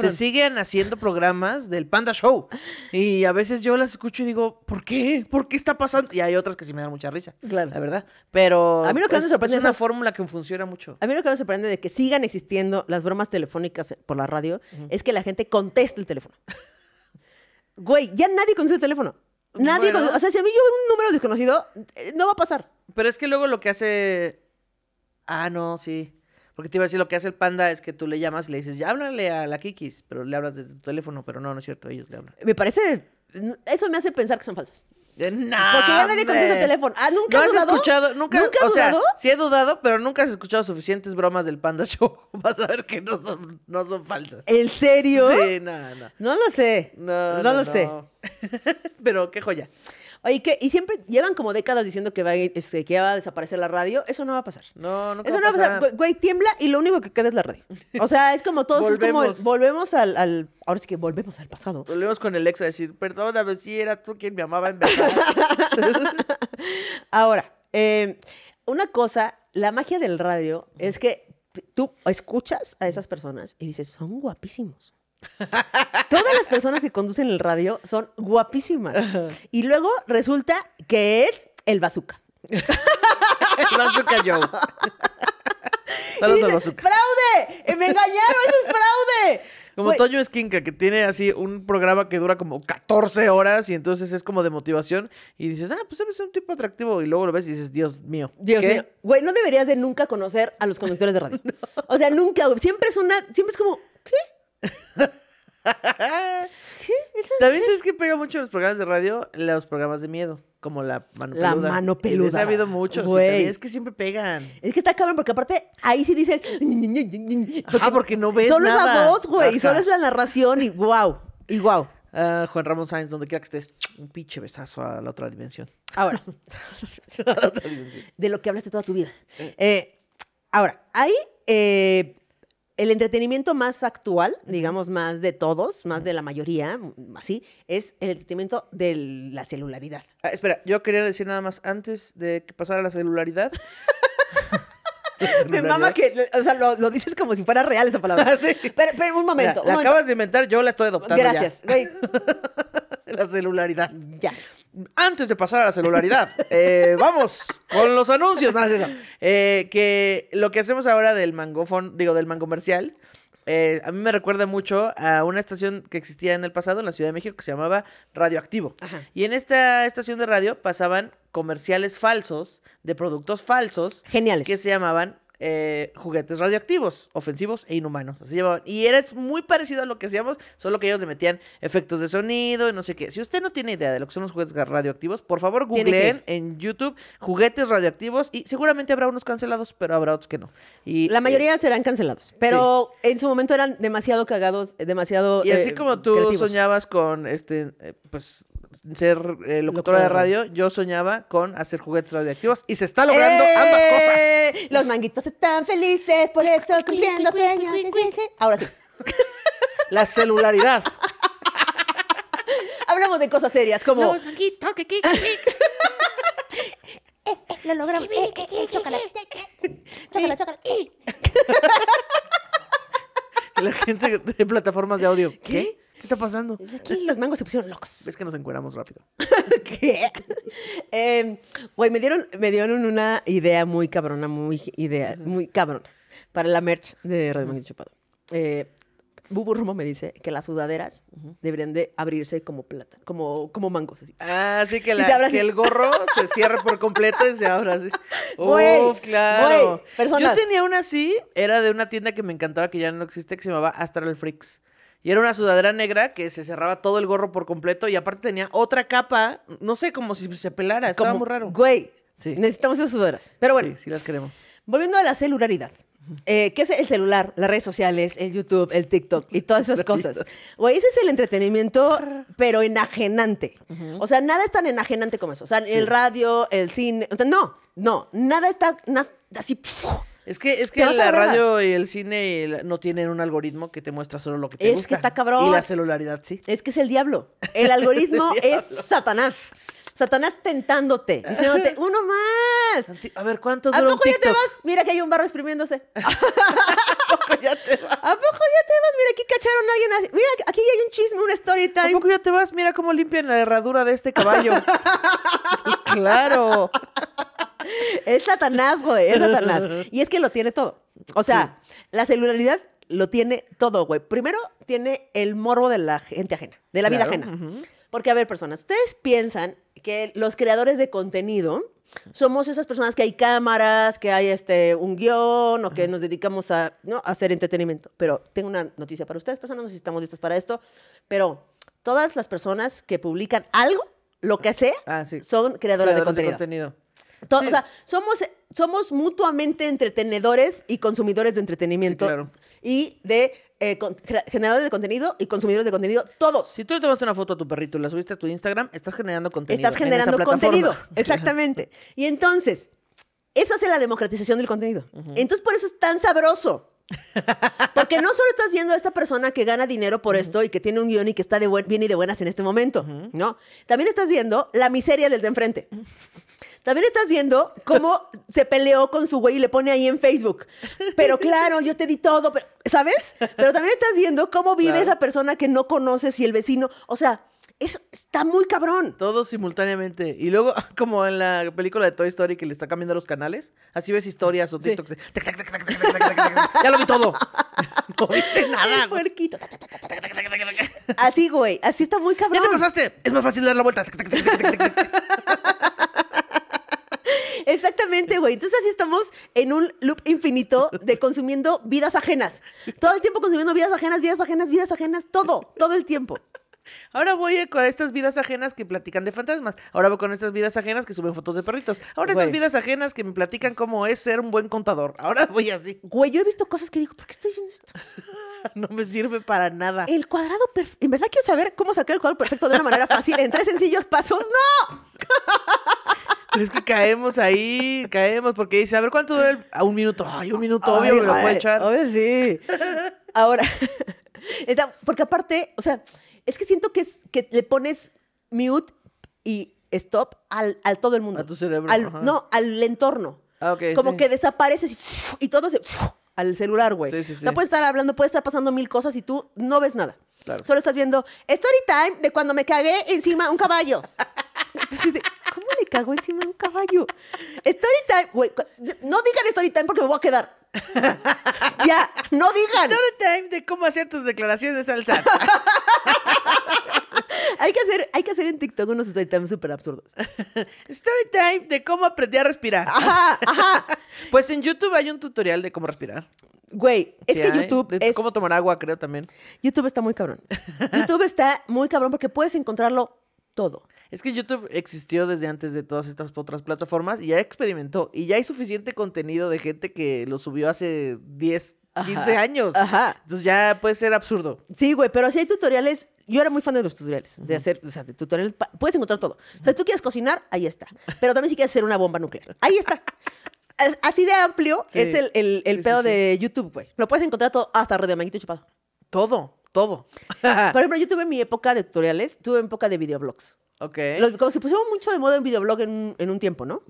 se siguen haciendo programas del Panda Show. [laughs] Y a veces yo las escucho y digo, ¿por qué? ¿Por qué está pasando? Y hay otras que sí me dan mucha risa. Claro. La verdad. Pero. A mí lo es, una fórmula que funciona mucho. A mí lo que me sorprende de que sigan existiendo las bromas telefónicas por la radio es que la gente conteste el teléfono. [laughs] Güey, ya nadie contesta el teléfono. Nadie. o sea, si a mí yo veo un número desconocido, eh, no va a pasar. Pero es que luego lo que hace. Ah, no, sí. Porque te iba a decir, lo que hace el panda es que tú le llamas y le dices, ya háblale a la Kikis, pero le hablas desde tu teléfono, pero no, no es cierto, ellos le hablan. Me parece, eso me hace pensar que son falsas. Eh, no, Porque ya nadie contesta el teléfono. Ah, nunca ¿No has, escuchado. Nunca, has o sí he dudado, pero nunca has escuchado suficientes bromas del Panda [laughs] Show. Vas a ver que no son, no son falsas. ¿En serio? Sí, no, no. No lo sé. no lo sé. [laughs] pero qué joya. Oye, que y siempre llevan como décadas diciendo que, va, este, que va a desaparecer la radio. Eso no va a pasar. No, no Eso no va a pasar. Güey, tiembla y lo único que queda es la radio. O sea, es como todos, volvemos. como volvemos al, Ahora sí que volvemos al pasado. Volvemos con el ex a decir, perdóname si era tú quien me amaba en verdad. [laughs] Ahora, em, una cosa, la magia del radio es que tú escuchas a esas personas y dices, son guapísimos. Todas las personas que conducen el radio son guapísimas. Y luego resulta que es el bazooka. el bazooka Joe. Saludos al bazooka. ¡Fraude! ¡Me engañaron! ¡Eso es fraude! Como Toño Esquinca, que tiene así un programa que dura como 14 horas y entonces es como de motivación y dices, ah, pues es un tipo atractivo y luego lo ves y dices, Dios mío. Dios mío. Güey, no deberías de nunca conocer a los conductores de radio. [laughs] O sea, nunca, siempre es una, siempre es como, ¿qué? [laughs] También sabes que pega mucho en los programas de radio, los programas de miedo, como la mano peluda. La mano peluda. ha habido muchos. Es que siempre pegan. Es que está cabrón, porque aparte ahí sí dices. Ah, porque no ves nada. Solo es la voz, güey, solo es la narración, y wow, y wow. Ah, Juan Ramón Sáenz, donde quiera que estés, [tsk] un pinche besazo a la otra dimensión. Ahora, [laughs] de lo que hablaste toda tu vida. Eh. Eh, ahora, ahí eh, el entretenimiento más actual, digamos más de todos, más de la mayoría, así, es el entretenimiento de la celularidad. Ah, espera, yo quería decir nada más antes de que pasara la celularidad. [laughs] Me mama que, o sea, lo, dices como si fuera real esa palabra. [laughs] Ah, sí. pero, pero, un momento. la acabas de inventar, yo la estoy adoptando. Gracias. [laughs] la celularidad. Ya antes de pasar a la celularidad, [laughs] eh, vamos con los anuncios. Eh, que lo que hacemos ahora del mangofón, digo, del mango comercial, eh, a mí me recuerda mucho a una estación que existía en el pasado en la Ciudad de México que se llamaba Radioactivo. Y en esta estación de radio pasaban comerciales falsos de productos falsos. Que se llamaban eh, juguetes radioactivos, ofensivos e inhumanos. Así llamaban. Y era muy parecido a lo que hacíamos, solo que ellos le metían efectos de sonido y no sé qué. Si usted no tiene idea de lo que son los juguetes radioactivos, por favor googleen en YouTube juguetes radioactivos y seguramente habrá unos cancelados, pero habrá otros que no. Y, la eh, mayoría serán cancelados, pero en su momento eran demasiado cagados, demasiado. Y así eh, como tú soñabas con este, pues ser eh, locutora de radio, yo soñaba con hacer juguetes radioactivos y se está logrando ambas cosas. ¡Eh! Los manguitos están felices, por eso cumpliendo sueños. Ahora sí. La celularidad. [laughs] Hablamos de cosas serias como. [laughs] Eh, lo logramos. chócala. La gente de plataformas de audio. ¿Qué? ¿Qué está pasando? Pues aquí los mangos se pusieron locos. Es que nos encueramos rápido. [laughs] ¿Qué? Em, güey, me, dieron, me dieron una idea muy cabrona, muy idea, muy cabrona, para la merch de Radio uh Chupado. Eh, Bubu me dice que las sudaderas deberían de abrirse como plata, como, como mangos. Así. Ah, sí, que, el gorro se cierre por completo y se abra así. [laughs] claro. Yo tenía una así, era de una tienda que me encantaba, que ya no existe, que se llamaba Astral Freaks. Y era una sudadera negra que se cerraba todo el gorro por completo y aparte tenía otra capa, no sé, como si se pelara, estaba muy raro. Güey, necesitamos esas sudaderas. Pero bueno. Sí, sí las queremos. Volviendo a la celularidad. Eh, ¿Qué es el celular, las redes sociales, el YouTube, el TikTok y todas esas cosas? Güey, ese es el entretenimiento, pero enajenante. O sea, nada es tan enajenante como eso. O sea, el radio, el cine. O sea, no, no, nada está así. Es que, es que la radio y el cine no tienen un algoritmo que te muestra solo lo que te gusta. Es que está cabrón. Y la celularidad, sí. Es que es el diablo. El algoritmo [laughs] es, Satanás. Satanás tentándote, diciéndote, [laughs] uno más. A ver, ¿cuántos ¿A poco ya te vas? Mira que hay un barro exprimiéndose. [laughs] ¿A poco ya te vas? ¿A poco ya te vas? Mira, aquí cacharon a alguien así. Mira, aquí hay un chisme, un story time. ¿A poco ya te vas? Mira cómo limpian la herradura de este caballo. claro es Satanás, güey, es Satanás. Y es que lo tiene todo. O sea, la celularidad lo tiene todo, güey. Primero tiene el morbo de la gente ajena, de la vida ajena. Porque, a ver, personas, ustedes piensan que los creadores de contenido somos esas personas que hay cámaras, que hay este, un guión o que nos dedicamos a, ¿no? hacer entretenimiento. Pero tengo una noticia para ustedes, personas, no si estamos listas para esto, pero todas las personas que publican algo, lo que ah, sea, son creadoras, de contenido. O sea, somos, somos mutuamente entretenedores y consumidores de entretenimiento. claro. Y de eh, generadores de contenido y consumidores de contenido, todos. Si tú le tomaste una foto a tu perrito y la subiste a tu Instagram, estás generando contenido. Estás generando contenido, [laughs] exactamente. Y entonces, eso hace la democratización del contenido. Entonces, por eso es tan sabroso. Porque no solo estás viendo a esta persona que gana dinero por esto y que tiene un guión y que está de bien y de buenas en este momento, ¿no? También estás viendo la miseria del de enfrente. [laughs] También estás viendo cómo se peleó con su güey y le pone ahí en Facebook. Pero claro, yo te di todo, pero, ¿sabes? Pero también estás viendo cómo vive esa persona que no conoces y el vecino. O sea, eso está muy cabrón. Todo simultáneamente. Y luego, como en la película de Toy Story que le está cambiando los canales, así ves historias o TikToks. Ya lo vi todo. No viste nada. Puerquito. Así, güey. Así está muy cabrón. ¿Ya te pasaste? Es más fácil dar la vuelta. Exactamente, güey. Entonces así estamos en un loop infinito de consumiendo vidas ajenas. Todo el tiempo consumiendo vidas ajenas, vidas ajenas, vidas ajenas, todo, todo el tiempo. Ahora voy con estas vidas ajenas que platican de fantasmas. Ahora voy con estas vidas ajenas que suben fotos de perritos. Ahora estas vidas ajenas que me platican cómo es ser un buen contador. Ahora voy así. Güey, yo he visto cosas que digo, ¿por qué estoy viendo esto? [laughs] no me sirve para nada. El cuadrado perfecto. ¿En verdad quiero saber cómo sacar el cuadrado perfecto de una manera fácil en tres sencillos pasos? ¡No! [laughs] es que caemos ahí, caemos, porque dice, a ver cuánto dura el... A un minuto. Ay, un minuto, obvio, me lo echar. Obvio, sí. Ahora, [laughs] porque aparte, o sea, es que siento que, es, que le pones mute y stop al, todo el mundo. A tu cerebro. no, al entorno. Ah, okay, Como que desapareces y, todo se... Al celular, güey. Sí, sí, sí. No puedes estar hablando, puedes estar pasando mil cosas y tú no ves nada. Claro. Solo estás viendo story time de cuando me cagué encima un caballo. [laughs] cagó encima de un caballo. Storytime, güey. No digan time porque me voy a quedar. [laughs] ya, no digan. Storytime de cómo hacer tus declaraciones al salsa. [laughs] hay, que hacer, hay que hacer en TikTok unos Storytime súper absurdos. Storytime de cómo aprendí a respirar. Ajá, ajá. [laughs] Pues en YouTube hay un tutorial de cómo respirar. Güey, es que YouTube es... Cómo tomar agua, creo también. YouTube está muy cabrón. YouTube está muy cabrón porque puedes encontrarlo todo. Es que YouTube existió desde antes de todas estas otras plataformas y ya experimentó. Y ya hay suficiente contenido de gente que lo subió hace 10, 15 años. Ajá. Entonces ya puede ser absurdo. Sí, güey, pero si hay tutoriales. Yo era muy fan de los tutoriales, de hacer, o sea, de tutoriales. Puedes encontrar todo. O sea, tú quieres cocinar, ahí está. Pero también si quieres hacer una bomba nuclear, ahí está. Así de amplio es el, pedo de YouTube, güey. Lo puedes encontrar todo, hasta Radio Manguito Chupado. Todo todo. [laughs] Por ejemplo, yo tuve mi época de tutoriales, tuve mi época de videoblogs. Ok. Los, como que pusieron mucho de moda en videoblog en, en un tiempo, ¿no?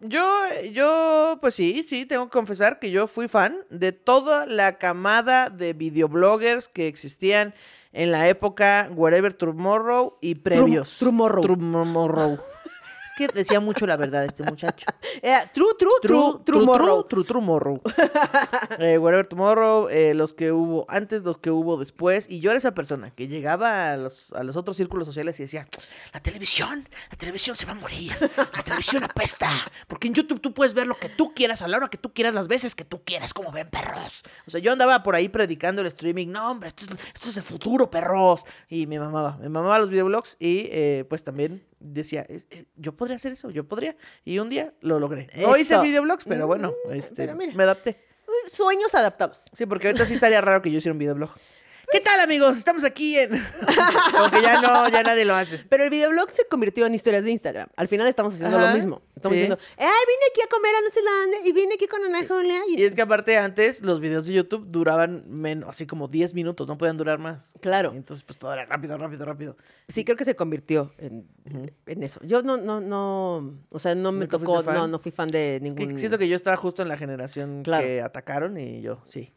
Yo, yo, pues sí, sí, tengo que confesar que yo fui fan de toda la camada de videobloggers que existían en la época Wherever Tomorrow y previos. True Morrow que decía mucho la verdad este muchacho. [laughs] Eh, true, true, true, true, True, true, morrow. [laughs] Eh, whatever tomorrow, eh, los que hubo antes, los que hubo después. Y yo era esa persona que llegaba a los, a los otros círculos sociales y decía, la televisión, la televisión se va a morir, la televisión apesta. Porque en YouTube tú puedes ver lo que tú quieras, a la hora que tú quieras, las veces que tú quieras, como ven perros. O sea, yo andaba por ahí predicando el streaming, no hombre, esto es, el futuro, perros. Y me mamaba, me mamaba los videoblogs y pues también decía, yo podría hacer eso, yo podría. Y un día lo logré. No hice videoblogs, pero mm, bueno, este, me adapté. Sueños adaptados. Sí, porque ahorita sí estaría raro que yo hiciera un videoblog. ¿Qué tal, amigos? Estamos aquí en. Porque [laughs] ya no, ya nadie lo hace. Pero el videoblog se convirtió en historias de Instagram. Al final estamos haciendo lo mismo. Estamos diciendo, ¡ay, vine aquí a comer a no sé dónde! Y vine aquí con una Y... y... es que aparte, antes los videos de YouTube duraban menos, así como 10 minutos, no podían durar más. Claro. entonces, pues todo era rápido, rápido, rápido. Sí, creo que se convirtió en, eso. Yo no, no, no. O sea, no me tocó, no, no fui fan de ningún. siento que yo estaba justo en la generación que atacaron y yo, sí.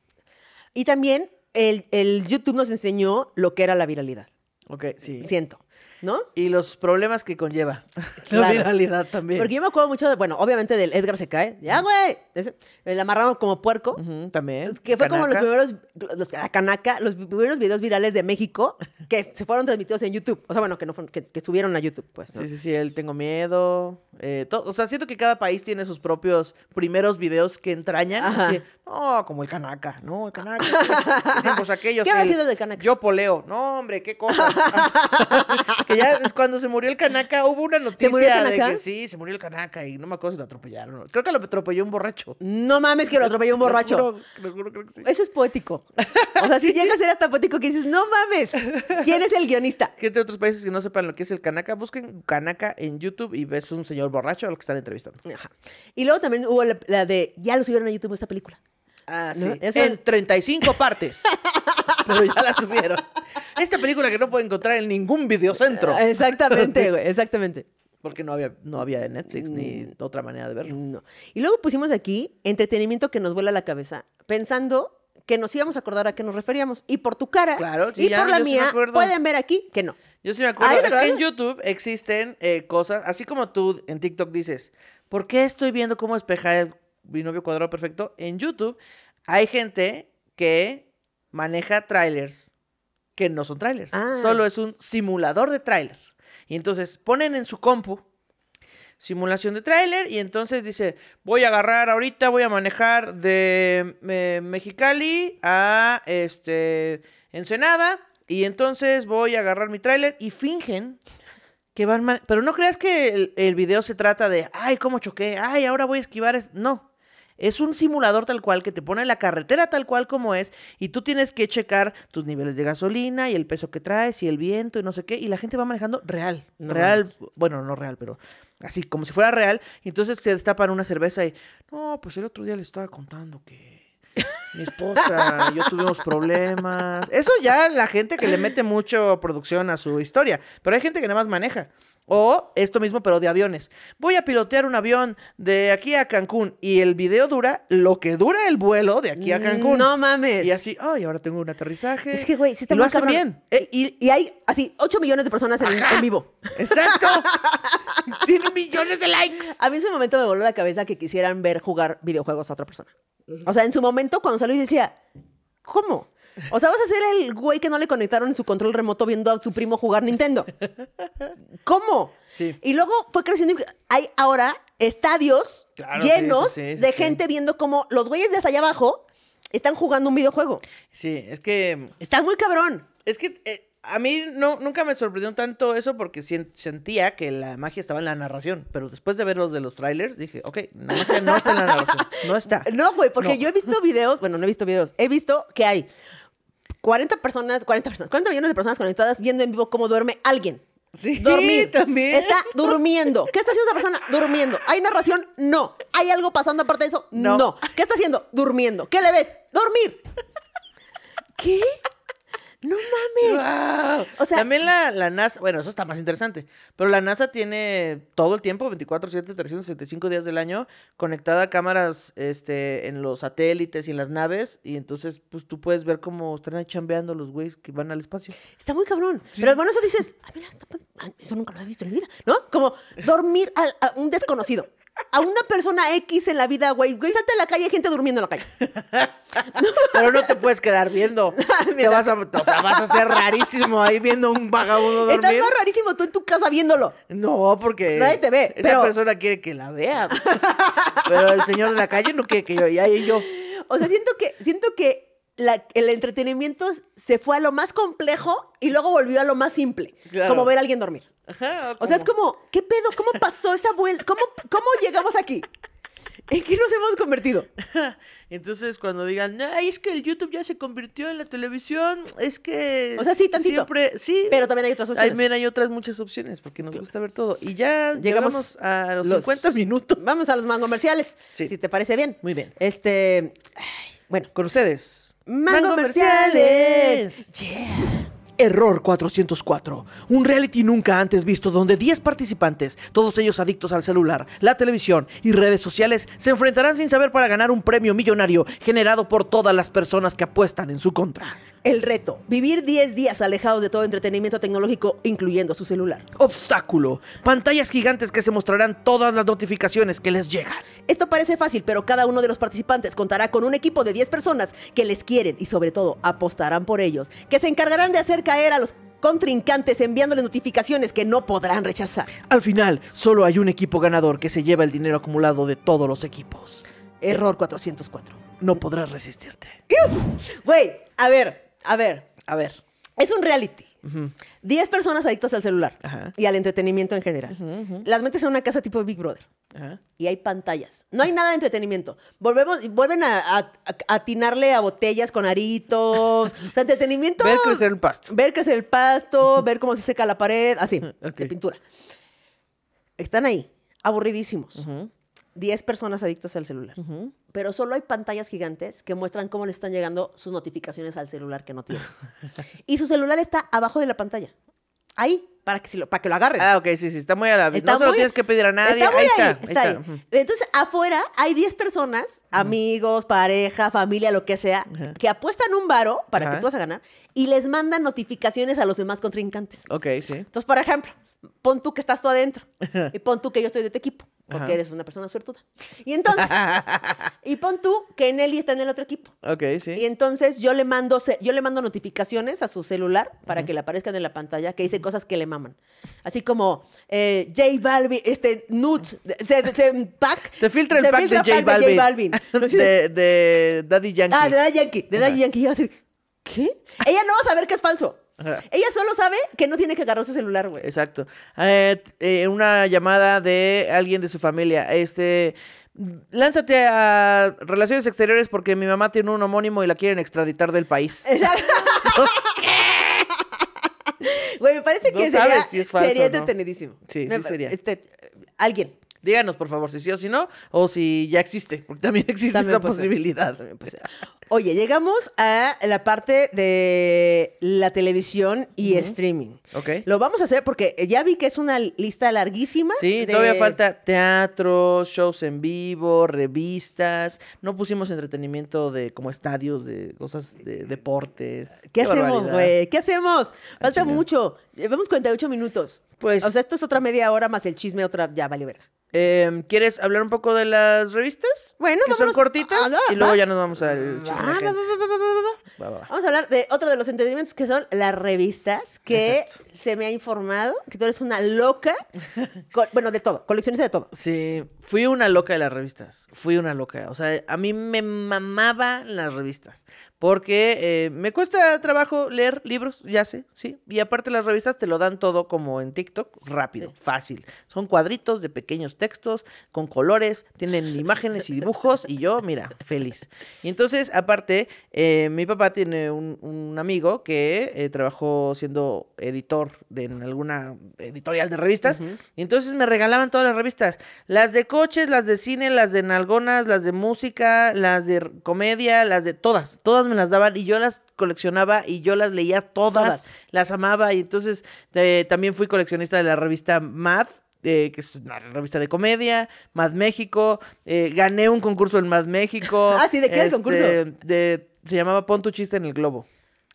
Y también el, el YouTube nos enseñó lo que era la viralidad. Ok, sí. Siento. ¿no? Y los problemas que conlleva [laughs] la viralidad también. Porque yo me acuerdo mucho, de, bueno, obviamente del Edgar se cae, ya, güey, el amarrado como puerco. también. Que fue como los primeros, los, canaca, los primeros videos virales de México que se fueron transmitidos en YouTube. O sea, bueno, que, no que, subieron a YouTube, pues. Sí, sí, sí, él Tengo Miedo. Eh, todo, o sea, siento que cada país tiene sus propios primeros videos que entrañan. no, como el canaca, ¿no? El canaca. ¿Qué, tiempos [laughs] pues aquellos, ¿Qué ha del canaca? Yo poleo. No, hombre, qué cosas. [laughs] Que ya es cuando se murió el canaca, hubo una noticia de que sí, se murió el canaca y no me acuerdo si lo atropellaron. Creo que lo atropelló un borracho. No mames que lo atropelló un [laughs] borracho. creo que sí. Eso es poético. O sea, si llegas a ser hasta poético que dices, no mames, ¿quién es el guionista? Gente de otros países que no sepan lo que es el canaca, busquen canaca en YouTube y ves un señor borracho al que están entrevistando. Ajá. Y luego también hubo la de, ya lo subieron a YouTube esta película. Ah, sí. En 35 partes. [laughs] pero ya la subieron. Esta película que no puedo encontrar en ningún videocentro. Eh, exactamente, güey, [laughs] exactamente. Porque no había, no había Netflix ni mm, otra manera de verlo. No. Y luego pusimos aquí entretenimiento que nos vuela la cabeza, pensando que nos íbamos a acordar a qué nos referíamos. Y por tu cara claro, y por la mía, pueden ver aquí que no. Yo sí me acuerdo. es que en YouTube existen eh, cosas, así como tú en TikTok dices, ¿por qué estoy viendo cómo despejar el novio cuadrado perfecto, en YouTube hay gente que maneja trailers que no son trailers. Ah. Solo es un simulador de trailer. Y entonces ponen en su compu simulación de tráiler y entonces dice, voy a agarrar ahorita, voy a manejar de eh, Mexicali a este Ensenada y entonces voy a agarrar mi trailer, y fingen que van, pero no creas que el, video se trata de, ay, cómo choqué, ay, ahora voy a esquivar, no. Es un simulador tal cual que te pone la carretera tal cual como es y tú tienes que checar tus niveles de gasolina y el peso que traes y el viento y no sé qué. Y la gente va manejando real. real, bueno, no real, pero así como si fuera real. Y entonces se destapan una cerveza y, no, pues el otro día le estaba contando que mi esposa y yo tuvimos problemas. Eso ya la gente que le mete mucho producción a su historia, pero hay gente que nada más maneja. O esto mismo, pero de aviones. Voy a pilotear un avión de aquí a Cancún y el video dura lo que dura el vuelo de aquí a mm, Cancún. No mames. Y así, ay, ahora tengo un aterrizaje. Es que, güey, si está Lo hacen bien. y, y hay así 8 millones de personas en, vivo. Exacto. [laughs] Tiene millones de likes. A mí en su momento me voló la cabeza que quisieran ver jugar videojuegos a otra persona. O sea, en su momento cuando salió y decía, ¿cómo? O sea, vas a ser el güey que no le conectaron su control remoto viendo a su primo jugar Nintendo. ¿Cómo? Sí. Y luego fue creciendo. Hay ahora estadios llenos de gente viendo cómo los güeyes de hasta allá abajo están jugando un videojuego. Sí, es que. Mm, está muy cabrón. Es que. Eh, a mí no, nunca me sorprendió tanto eso porque sentía que la magia estaba en la narración. Pero después de ver los de los trailers, dije, ok, no está en la narración. No está. [laughs] No, güey, porque yo he visto videos, bueno, no he visto videos, he visto que hay 40 personas, 40 personas, 40 millones de personas conectadas viendo en vivo cómo duerme alguien. Sí, Dormir. también. Está durmiendo. ¿Qué está haciendo esa persona? Durmiendo. ¿Hay narración? No. ¿Hay algo pasando aparte de eso? No. no. ¿Qué está haciendo? Durmiendo. ¿Qué le ves? Dormir. ¿Qué? ¡No mames! Ah, o sea, También la, NASA, bueno, eso está más interesante, pero la NASA tiene todo el tiempo, 24, 7, 365 días del año, conectada a cámaras este, en los satélites y en las naves, y entonces pues tú puedes ver cómo están chambeando los güeyes que van al espacio. Está muy cabrón. Pero bueno, eso dices, eso nunca lo he visto en mi vida, ¿no? Como dormir a, un desconocido. a una persona X en la vida, güey. Güey, salte a la calle, hay gente durmiendo en la calle. [laughs] Pero no te puedes quedar viendo. [laughs] te vas a, vas a ser rarísimo ahí viendo un vagabundo dormir. Estás más rarísimo tú en tu casa viéndolo. No, porque... Nadie te ve. Esa persona quiere que la vea. pero el señor de la calle no quiere que yo... Y ahí yo... O sea, siento que, siento que el entretenimiento se fue a lo más complejo y luego volvió a lo más simple, como ver a alguien dormir. o, o sea, es como, ¿qué pedo? ¿Cómo pasó esa vuelta? ¿Cómo, ¿Cómo llegamos aquí? ¿En qué nos hemos convertido? [laughs] Entonces, cuando digan, ay, es que el YouTube ya se convirtió en la televisión, es que. O sea, sí, tantito. sí. Pero también hay otras opciones. También hay otras muchas opciones, porque nos gusta ver todo. Y ya llegamos, a los, 50 minutos. Vamos a los mango comerciales. Si te parece bien. Muy bien. Este. bueno. Con ustedes. Mango, Yeah. Error 404, un reality nunca antes visto donde 10 participantes, todos ellos adictos al celular, la televisión y redes sociales, se enfrentarán sin saber para ganar un premio millonario generado por todas las personas que apuestan en su contra. El reto, vivir 10 días alejados de todo entretenimiento tecnológico, incluyendo su celular. Obstáculo, pantallas gigantes que se mostrarán todas las notificaciones que les llegan. Esto parece fácil, pero cada uno de los participantes contará con un equipo de 10 personas que les quieren y sobre todo apostarán por ellos, que se encargarán de hacer caer a los contrincantes enviándole notificaciones que no podrán rechazar. Al final, solo hay un equipo ganador que se lleva el dinero acumulado de todos los equipos. Error 404. No podrás resistirte. Güey, a ver, a ver. A ver. Es un reality. 10 personas adictas al celular y al entretenimiento en general. Las metes en una casa tipo Big Brother y hay pantallas. No hay nada de entretenimiento. Volvemos, vuelven a, atinarle a botellas con aritos. [laughs] entretenimiento. Ver crecer el pasto. Ver crecer el pasto, ver cómo se seca la pared, así, de pintura. Están ahí, aburridísimos. 10 personas adictas al celular, pero solo hay pantallas gigantes que muestran cómo le están llegando sus notificaciones al celular que no tiene. [laughs] y su celular está abajo de la pantalla. Ahí, para que, si lo, para que lo agarren. Ah, ok, sí, sí, está muy a la vista. No tienes que pedir a nadie. ahí, está, Entonces, afuera hay 10 personas, amigos, pareja, familia, lo que sea, que apuestan un varo para que tú vas a ganar y les mandan notificaciones a los demás contrincantes. Ok, sí. Entonces, por ejemplo, pon tú que estás tú adentro y pon tú que yo estoy de tu equipo porque eres una persona suertuda. Y entonces, [laughs] y pon tú que Nelly está en el otro equipo. Ok, sí. Y entonces yo le mando, yo le mando notificaciones a su celular para que le aparezcan en la pantalla que dice cosas que le maman. Así como eh, J Balvin, este Nuts, se, se, pack, se filtra el pack, de, J Balvin. [laughs] de de, Daddy Yankee. Ah, de Daddy Yankee. De Daddy Yankee. Y va a decir, ¿qué? Ella no va a saber que es falso. Ella solo sabe que no tiene que agarrar su celular, güey. Exacto. Eh, eh, una llamada de alguien de su familia. Este. Lánzate a relaciones exteriores porque mi mamá tiene un homónimo y la quieren extraditar del país. [laughs] Exacto. Güey, me parece que sería, sería entretenidísimo. Sí, sí sería. Este, alguien, Díganos, por favor, si sí o si no, o si ya existe, porque también [laughs] existe esta esa posibilidad. Oye, llegamos a la parte de la televisión y streaming. Ok. Lo vamos a hacer porque ya vi que es una lista larguísima. Sí, todavía falta teatro, shows en vivo, revistas. No pusimos entretenimiento de como estadios, de cosas de deportes. ¿Qué, hacemos, güey? ¿Qué hacemos? Falta mucho. Llevamos 48 minutos. Pues. O sea, esto es otra media hora más el chisme, otra. Ya, vale verga. Em, ¿Quieres hablar un poco de las revistas? Bueno, que son cortitas ah, y luego ya nos vamos al chisme. vamos a hablar de otro de los entendimientos que son las revistas, que se me ha informado que tú eres una loca, bueno, de todo, coleccionista de todo. Sí, fui una loca de las revistas, fui una loca, o sea, a mí me mamaban las revistas, porque eh, me cuesta trabajo leer libros, ya sé, sí, y aparte las revistas te lo dan todo como en TikTok rápido, fácil. Son cuadritos de pequeños textos con colores, tienen imágenes y dibujos y yo, mira, feliz. Y entonces, aparte, eh, mi papá tiene un, amigo que eh, trabajó siendo editor en alguna editorial de revistas. Y entonces me regalaban todas las revistas. Las de coches, las de cine, las de nalgonas, las de música, las de comedia, las de todas. Todas me las daban y yo las coleccionaba y yo las leía todas. Las amaba y entonces eh, también fui coleccionando de la revista Mad, eh, que es una revista de comedia, Mad México. Eh, gané un concurso en Mad México. [laughs] ah, sí, ¿de qué era el concurso? Este, se llamaba Pon tu chiste en el globo.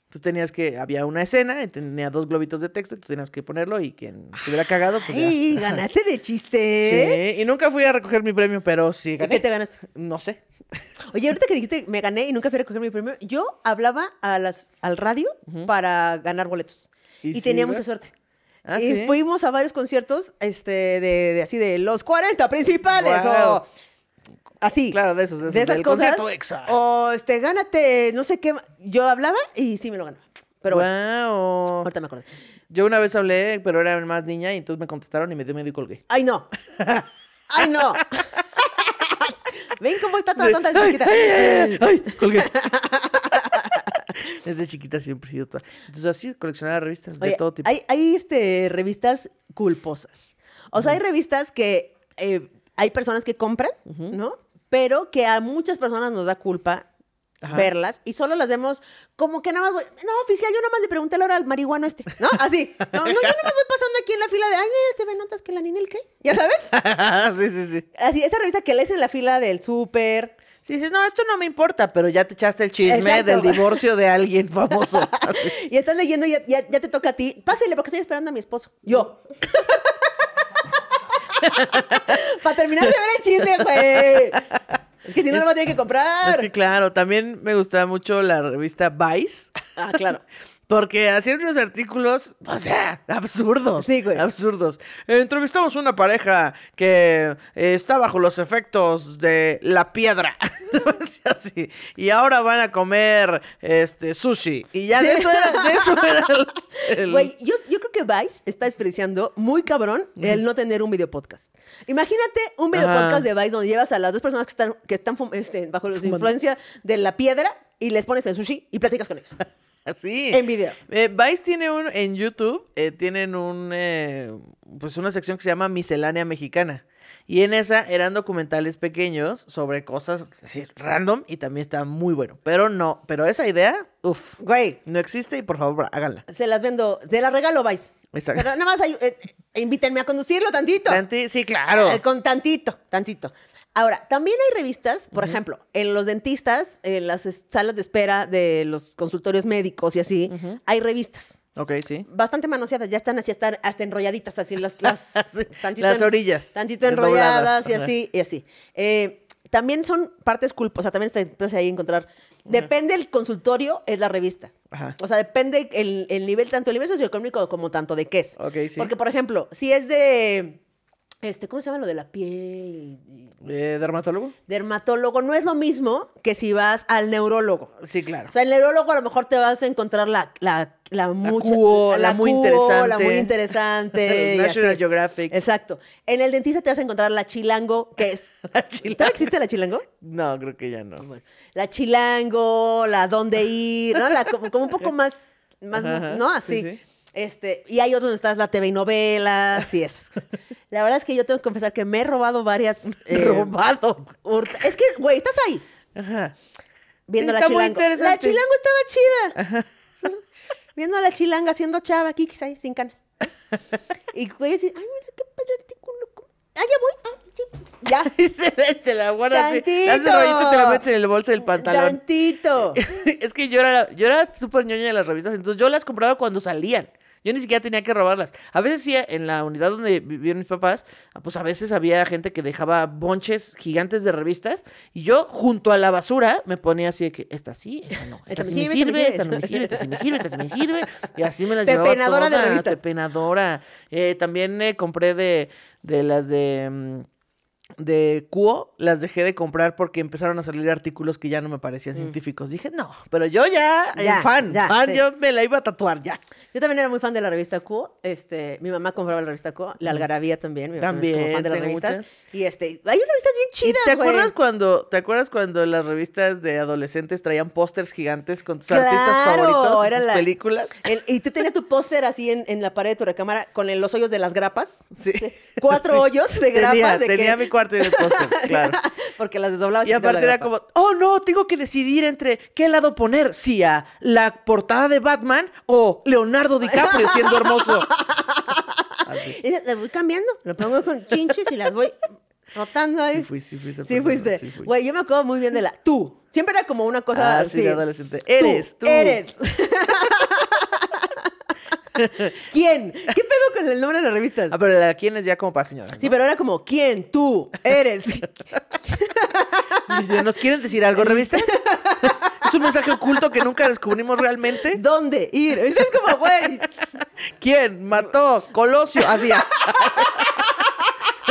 Entonces tenías que, había una escena, tenía dos globitos de texto, y tú tenías que ponerlo y quien estuviera cagado, pues ¡Y ganaste de chiste! Sí, y nunca fui a recoger mi premio, pero sí gané. ¿Qué te ganaste? No sé. Oye, ahorita que dijiste me gané y nunca fui a recoger mi premio, yo hablaba a las, al radio para ganar boletos. Y, tenía mucha suerte. Ah, y fuimos a varios conciertos, este, de, de así de los 40 principales o así. Claro, de esos, de, esas cosas. O este, gánate, no sé qué. Yo hablaba y sí me lo ganaba. Pero bueno, ahorita me acuerdo. Yo una vez hablé, pero era más niña y entonces me contestaron y me dio medio y colgué. ¡Ay, no! [laughs] ¡Ay, no! [laughs] ¿Ven cómo está toda tonta de ay colgué! [laughs] [laughs] Desde chiquita siempre he sido toda. Entonces, así coleccionaba revistas de todo tipo. Hay, hay este, revistas culposas. O sea, hay revistas que eh, hay personas que compran, ¿no? Pero que a muchas personas nos da culpa verlas y solo las vemos como que nada más voy, no oficial yo nada más le pregunté a Laura al marihuano este no así no, yo nada más voy pasando aquí en la fila de ay te ven notas que la niña el qué ya sabes [laughs] sí sí sí así esa revista que lees en la fila del súper si dices, no, esto no me importa, pero ya te echaste el chisme del divorcio de alguien famoso. [laughs] y estás leyendo y ya, te toca a ti. Pásale, porque estoy esperando a mi esposo. Yo. [laughs] Para terminar de ver el chisme, güey. que si no, voy a tener que comprar. Es que claro, también me gustaba mucho la revista Vice. Ah, claro. [laughs] Porque hacían unos artículos, o sea, absurdos. Sí, güey. Absurdos. Entrevistamos una pareja que eh, está bajo los efectos de la piedra. [laughs] Y ahora van a comer este sushi. Y ya de eso era, de eso era Güey, yo, creo que Vice está despreciando muy cabrón el no tener un video podcast. Imagínate un video podcast de Vice donde llevas a las dos personas que están, que están este, bajo la influencia de la piedra y les pones el sushi y platicas con ellos sí. En video. Eh, Vice tiene un, en YouTube, eh, tienen un, eh, pues una sección que se llama Miscelánea Mexicana. Y en esa eran documentales pequeños sobre cosas así, random y también está muy bueno. Pero no, pero esa idea, uff, güey, no existe y por favor háganla. Se las vendo, se las regalo, Vice. Exacto. nada más invítenme a conducirlo tantito. sí, claro. con tantito, tantito. Ahora, también hay revistas, por ejemplo, en los dentistas, en las salas de espera de los consultorios médicos y así, hay revistas. Ok, sí. Bastante manoseadas, ya están así, hasta, enrolladitas, así las, las, [laughs] las orillas. Tantito enrolladas y así, y así. Eh, también son partes culpas, o sea, también entonces ahí encontrar. Depende el consultorio, es la revista. Ajá. O sea, depende el, el, nivel, tanto el nivel socioeconómico como tanto de qué es. Ok, sí. Porque, por ejemplo, si es de este, ¿cómo se llama lo de la piel? ¿Eh, ¿Dermatólogo? Dermatólogo no es lo mismo que si vas al neurólogo. Sí, claro. O sea, el neurólogo a lo mejor te vas a encontrar la, la, la, la, muy interesante. La muy interesante. [laughs] National Geographic. Exacto. En el dentista te vas a encontrar la chilango, que es. [laughs] la existe la chilango? No, creo que ya no. la chilango, la dónde ir, ¿no? como, un poco [laughs] más, más ¿no? Así. Este, y hay otros donde estás la TV y novelas y es. [laughs] La verdad es que yo tengo que confesar que me he robado varias. [laughs] Eh, robado. Es que, güey, estás ahí. Ajá. Viendo a la chilanga la chilanga estaba chida. Ajá. Viendo a la chilanga haciendo chava aquí, quizá, sin canas. [laughs] Y güey, así, ay, mira qué padre artículo. Ah, ya voy. Ah, sí. Ya. te la guardas así. Haces rollito te la metes en el bolso del pantalón. Tantito. es que yo era, yo era súper ñoña de las revistas, entonces yo las compraba cuando salían. Yo ni siquiera tenía que robarlas. A veces sí, en la unidad donde vivían mis papás, ah, pues a veces había gente que dejaba bonches gigantes de revistas y yo junto a la basura me ponía así de que esta sí, esta no, esta, sí me sirve, esta no me sirve, esta sí me sirve, esta sí me sirve. Y así me las llevaba Pepenadora de revistas. Pepenadora. Eh, también eh, compré de, de las de... Mm, de Cuo las dejé de comprar porque empezaron a salir artículos que ya no me parecían mm. científicos. Dije, no, pero yo ya, fan, fan yo me la iba a tatuar ya. Yo también era muy fan de la revista Cuo. Este, mi mamá compraba la revista Cuo, la mm. Algarabía también, mi también fan de las revistas. Y este, hay revistas bien chidas, ¿Te acuerdas cuando te acuerdas cuando las revistas de adolescentes traían pósters gigantes con tus artistas favoritos, eran tus películas? y tú tenías tu póster así en, la pared de tu recámara con los hoyos de las grapas. Sí. Cuatro [laughs] hoyos de grapas tenía, de que, mi cuarto y en el [laughs] claro. Porque las desdoblabas. Y, y aparte era como, oh no, tengo que decidir entre qué lado poner, si a la portada de Batman o Leonardo DiCaprio siendo hermoso. [laughs] Así. Las voy cambiando, lo pongo con chinches y las voy rotando ahí. Sí, fuiste. Sí, fuiste. Güey, yo me acuerdo muy bien de la tú. Siempre era como una cosa ah, así. adolescente. Eres, tú. Eres. [laughs] [laughs] ¿Quién? ¿Qué pedo con el nombre de la revista? Ah, pero la quién es ya como para señora. Sí, pero era como, ¿quién? ¿Tú? ¿Eres? [laughs] ¿Nos quieren decir algo, [laughs] revistas? ¿Es un mensaje oculto que nunca descubrimos realmente? ¿Dónde? Ir. Es ¿Quién? ¿Mató? ¿Colosio? Así. la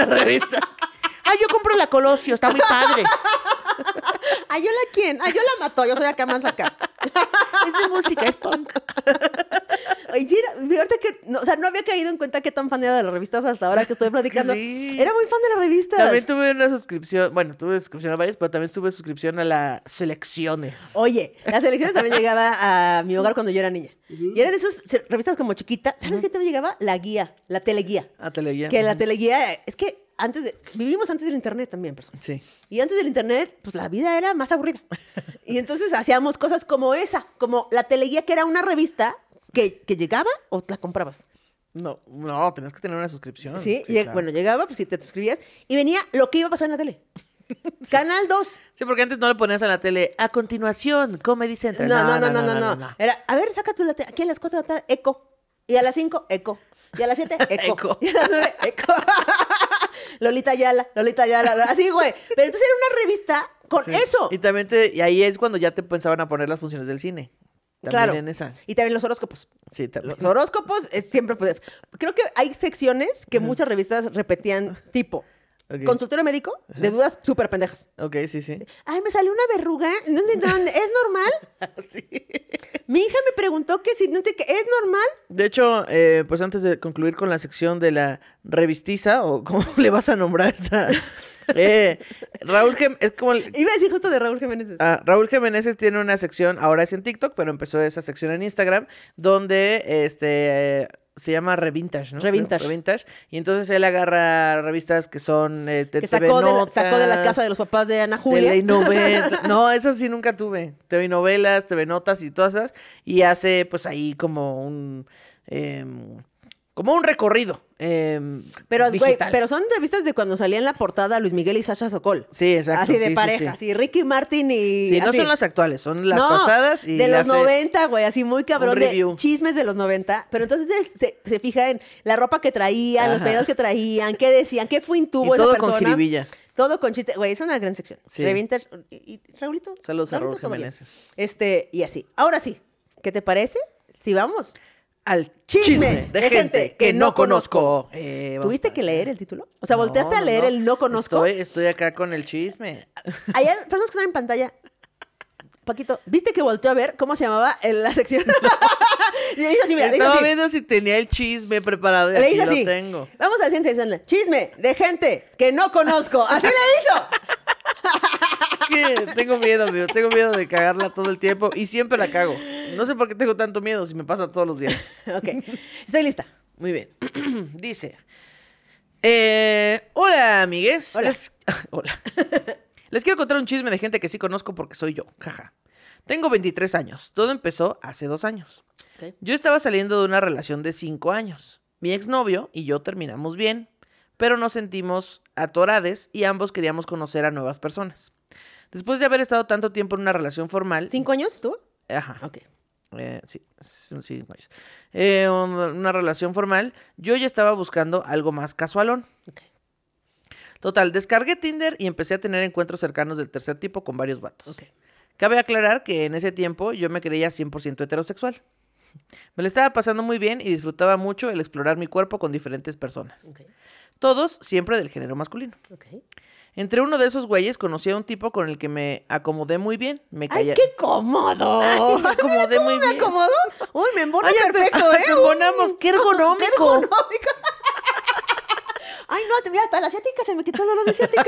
revista. Ah, yo compro la Colosio, está muy padre. ¿Ayola ah, quién? Ayola ah, mató, yo soy acá más acá. [laughs] es música, es punk. [laughs] Oye, mira ahorita que, o sea, no había caído en cuenta que tan fan era de las revistas hasta ahora que estoy [laughs] platicando. Era muy fan de las revistas. También tuve una suscripción, bueno, tuve suscripción a varias, pero también tuve suscripción a las selecciones. Oye, las selecciones también llegaba a mi hogar cuando yo era niña. Y eran esas revistas como chiquitas. ¿Sabes qué también llegaba? La guía, la teleguía. La ah, teleguía. Que la teleguía, es que antes vivimos antes del internet también, personas. Sí. Y antes del internet, pues la vida era más aburrida. [laughs] Y entonces hacíamos cosas como esa, como la teleguía que era una revista que, llegaba o la comprabas. No, no, tenías que tener una suscripción. Sí, bueno, llegaba, pues si te suscribías y venía lo que iba a pasar en la tele. [laughs] Canal 2. Sí, porque antes no le ponías a la tele. A continuación, Comedy Central. No, no, no, no, no. no, Era, a ver, sácate la tele. Aquí a las 4 de la tarde, eco. Y a las 5, eco. Y a las 7, [laughs] eco. eco. Y a las 9, eco. Lolita Ayala, Lolita Ayala, así, güey. Pero entonces era una revista con eso. Y también y ahí es cuando ya te pensaban a poner las funciones del cine. También claro. En esa. Y también los horóscopos. Sí, Los horóscopos siempre. Creo que hay secciones que muchas revistas repetían tipo. Okay. médico de dudas súper pendejas. Ok, sí, sí. Ay, me salió una verruga. ¿Es normal? [laughs] sí. Mi hija me preguntó que si no sé qué. ¿Es normal? De hecho, eh, pues antes de concluir con la sección de la revistiza, o [laughs] cómo le vas a nombrar esta. [laughs] Eh, Raúl Jiménez, es como Iba a decir justo de Raúl Jiménez. Ah, Raúl Jiménez tiene una sección, ahora es en TikTok, pero empezó esa sección en Instagram, donde este, se llama Revintage, ¿no? Revintage. Revintage. Y entonces él agarra revistas que son eh, de que sacó, de la, casa de los papás de Ana Julia. De [laughs] no, eso sí nunca tuve. te TV novelas, TV notas y todas esas. Y hace pues ahí como un... Em, como un recorrido. Em, pero, pero son entrevistas de cuando salían en la portada Luis Miguel y Sasha Sokol. Sí, exacto. Así de parejas. Sí, Y Ricky Martin y. Sí, no son las actuales, son las pasadas y. De los 90, güey, así muy cabrón. De chismes de los 90. Pero entonces se, se fija en la ropa que traían, los pedidos que traían, qué decían, qué fue intubo esa todo Con jiribilla. Todo con chiste. Güey, es una gran sección. Sí. Y, Raulito. Saludos a Raúl Jiménez. Este, y así. Ahora sí. ¿Qué te parece? Si vamos al chisme, de, gente, que, no conozco. Eh, ¿Tuviste que leer el título? O sea, volteaste a leer el no conozco. Estoy, acá con el chisme. Hay personas que están en pantalla. Paquito, ¿viste que volteó a ver cómo se llamaba la sección? [laughs] y así, Estaba viendo si tenía el chisme preparado. aquí así. lo tengo. Vamos a decir en Chisme de gente que no conozco. ¡Así le hizo! [laughs] es que tengo miedo, amigo. Tengo miedo de cagarla todo el tiempo y siempre la cago. No sé por qué tengo tanto miedo si me pasa todos los días. [laughs] ok. Estoy lista. Muy bien. [clears throat] Dice. Eh, hola, amigues. [laughs] Hola. Les, quiero contar un chisme de gente que sí conozco porque soy yo. Jaja. Tengo 23 años. Todo empezó hace dos años. Yo estaba saliendo de una relación de cinco años. Mi exnovio y yo terminamos bien, pero nos sentimos atorades y ambos queríamos conocer a nuevas personas. Después de haber estado tanto tiempo en una relación formal. ¿Cinco años tú? Ajá. Ok. Eh, sí, sí, pues. eh, um, una relación formal. Yo ya estaba buscando algo más casualón. Total, descargué Tinder y empecé a tener encuentros cercanos del tercer tipo con varios vatos. Cabe aclarar que en ese tiempo yo me creía 100% heterosexual. Me lo estaba pasando muy bien y disfrutaba mucho el explorar mi cuerpo con diferentes personas. Todos siempre del género masculino. Entre uno de esos güeyes conocí a un tipo con el que me acomodé muy bien. Me ¡Ay, qué cómodo! [laughs] Ay, me [laughs] acomodé muy me bien. acomodó? ¡Uy, me embona perfecto! [laughs] eh. ¿eh? embonamos! ¡Qué ergonómico! ¡Qué ergonómico! ¡Ay, no! Mira, hasta la asiática se me quitó el dolor de asiática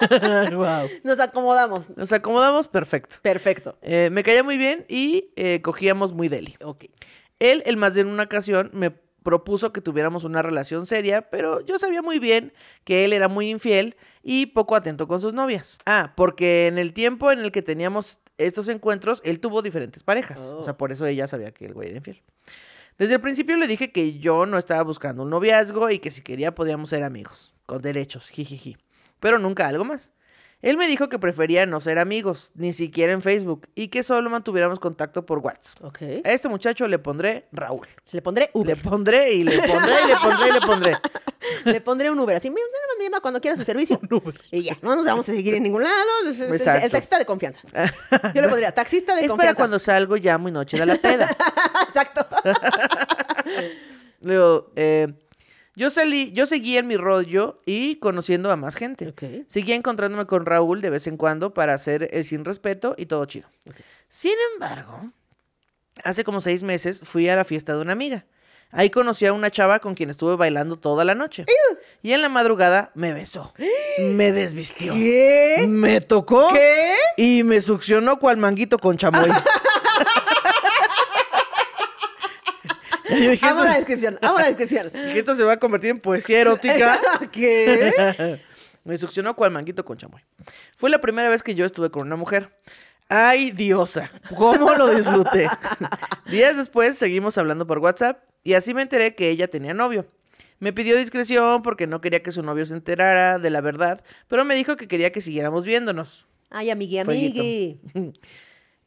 y todo. wow. Nos acomodamos. Nos acomodamos perfecto. Perfecto. Eh, me caía muy bien y eh, cogíamos muy deli. Ok. Él, el más de una ocasión, me propuso que tuviéramos una relación seria, pero yo sabía muy bien que él era muy infiel y poco atento con sus novias. Ah, porque en el tiempo en el que teníamos estos encuentros, él tuvo diferentes parejas. O sea, oh. por eso ella sabía que el güey era infiel. Desde el principio le dije que yo no estaba buscando un noviazgo y que si quería podíamos ser amigos, con derechos, jijiji. Pero nunca algo más. Él me dijo que prefería no ser amigos, ni siquiera en Facebook, y que solo mantuviéramos contacto por WhatsApp. Okay. A este muchacho le pondré Raúl. Le pondré Uber. Le pondré y le pondré y le pondré y le pondré. [laughs] le pondré un Uber. Así, mira, me llama cuando quiera su servicio. [laughs] Un Uber. Y ya, no nos vamos a seguir en ningún lado. Exacto. El taxista de confianza. [laughs] Yo le pondría taxista de confianza. Espera, cuando salgo llamo y noche da la peda. Exacto. Luego, eh... Yo, salí, yo seguí en mi rollo y conociendo a más gente. Seguía encontrándome con Raúl de vez en cuando para hacer el sin respeto y todo chido. Sin embargo, hace como seis meses fui a la fiesta de una amiga. Ahí conocí a una chava con quien estuve bailando toda la noche. Y en la madrugada me besó. [gasps] Me desvistió. ¿Qué? Me tocó. ¿Qué? Y me succionó cual manguito con chamoy. [laughs] Dije, la descripción, amo la descripción. Que [laughs] esto se va a convertir en poesía erótica. [laughs] [laughs] Me succionó cual manguito con chamoy. Fue la primera vez que yo estuve con una mujer. ¡Ay, diosa! ¿Cómo lo disfruté? Días después seguimos hablando por WhatsApp y así me enteré que ella tenía novio. Me pidió discreción porque no quería que su novio se enterara de la verdad, pero me dijo que quería que siguiéramos viéndonos. Ay, amigui, amigui.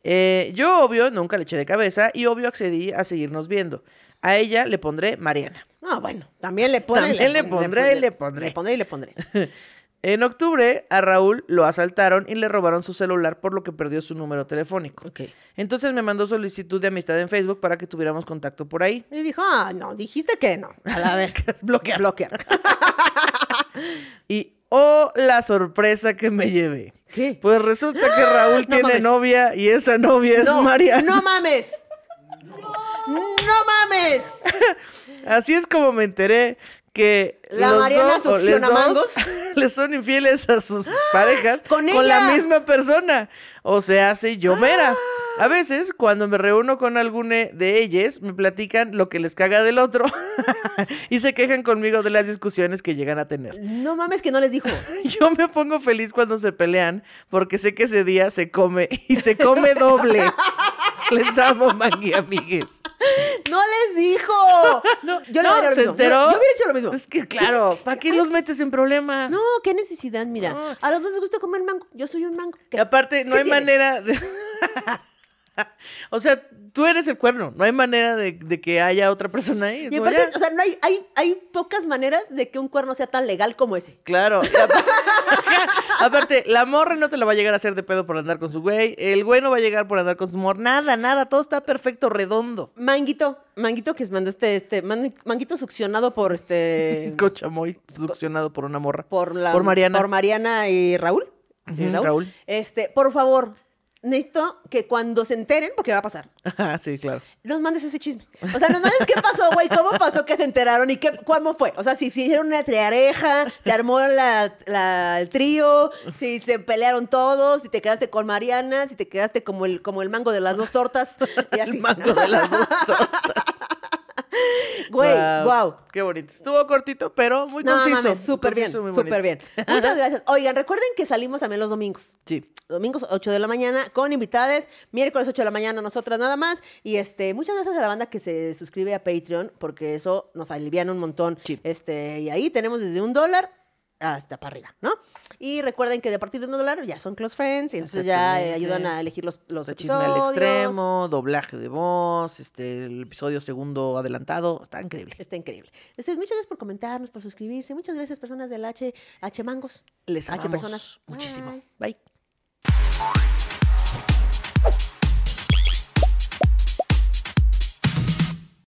Eh, yo, obvio, nunca le eché de cabeza y obvio accedí a seguirnos viendo. A ella le pondré Mariana. Ah, bueno, también le, pondré. también le, pondré, le, le pondré, y le pondré. [laughs] en octubre, a Raúl lo asaltaron y le robaron su celular, por lo que perdió su número telefónico. Okay. Entonces me mandó solicitud de amistad en Facebook para que tuviéramos contacto por ahí. Y dijo, ah, no, dijiste que no. [laughs] A la vez, [laughs] bloquear. bloquear. y oh, la sorpresa que me llevé. ¿Qué? Pues resulta que ¡Ah! Raúl tiene novia y esa novia es Mariana. ¡No mames! ¡No mames! [laughs] Así es como me enteré que la los Mariana dos, [laughs] les son infieles a sus [gasps] ¡Ah! parejas ¿Con, la misma persona. O se hace llomera. ¡Ah! A veces, cuando me reúno con alguna de ellas, me platican lo que les caga del otro [laughs] y se quejan conmigo de las discusiones que llegan a tener. No mames que no les dijo. Yo me pongo feliz cuando se pelean porque sé que ese día se come y se come doble. Les amo, mangui, amigues. No les dijo. [laughs] No, yo no, se enteró. Yo, hubiera hecho lo mismo. Es que claro, ¿para qué los metes en problemas? No, qué necesidad, mira. A los dos les gusta comer mango. Yo soy un mango. aparte, no hay manera de... [laughs] [laughs] o sea, tú eres el cuerno. No hay manera de, que haya otra persona ahí. Y aparte, o sea, no hay, hay, pocas maneras de que un cuerno sea tan legal como ese. Claro. [laughs] [laughs] Aparte, la morra no te la va a llegar a hacer de pedo por andar con su güey. El güey no va a llegar por andar con su morra. Nada, nada. Todo está perfecto, redondo. Manguito, manguito que mandaste, este, este manguito succionado por este. Cochamoy, succionado por una morra. Por la. Por Mariana. Por Mariana y Raúl. Raúl. Este, por favor, necesito que cuando se enteren, porque va a pasar. Ah, sí, claro. Nos mandes ese chisme. O sea, nos mandes qué pasó, güey, cómo pasó que se enteraron y qué, cómo fue. O sea, si, si hicieron una triareja, se armó la, la, el trío, si se pelearon todos, si te quedaste con Mariana, si te quedaste como el, como mango de las dos tortas y [laughs] así. El mango de las dos tortas. Güey, wow. Qué bonito. Estuvo cortito, pero muy no, conciso. súper bien, súper bien. Muchas gracias. Oigan, recuerden que salimos también los domingos. Sí. Domingos 8 de la mañana con invitades. Miércoles 8 de la mañana nosotras nada más. Y este, muchas gracias a la banda que se suscribe a Patreon porque eso nos alivian un montón. Sí. Este, y ahí tenemos desde un dólar hasta para arriba, ¿no? Y recuerden que de a partir de un dólar ya son close friends y entonces ya eh, ayudan a elegir los, los episodios. al extremo, doblaje de voz, este, el episodio segundo adelantado, está increíble. Está increíble. Entonces, este, muchas gracias por comentarnos, por suscribirse. Muchas gracias personas del H, H Mangos. Les amamos personas. muchísimo. Bye.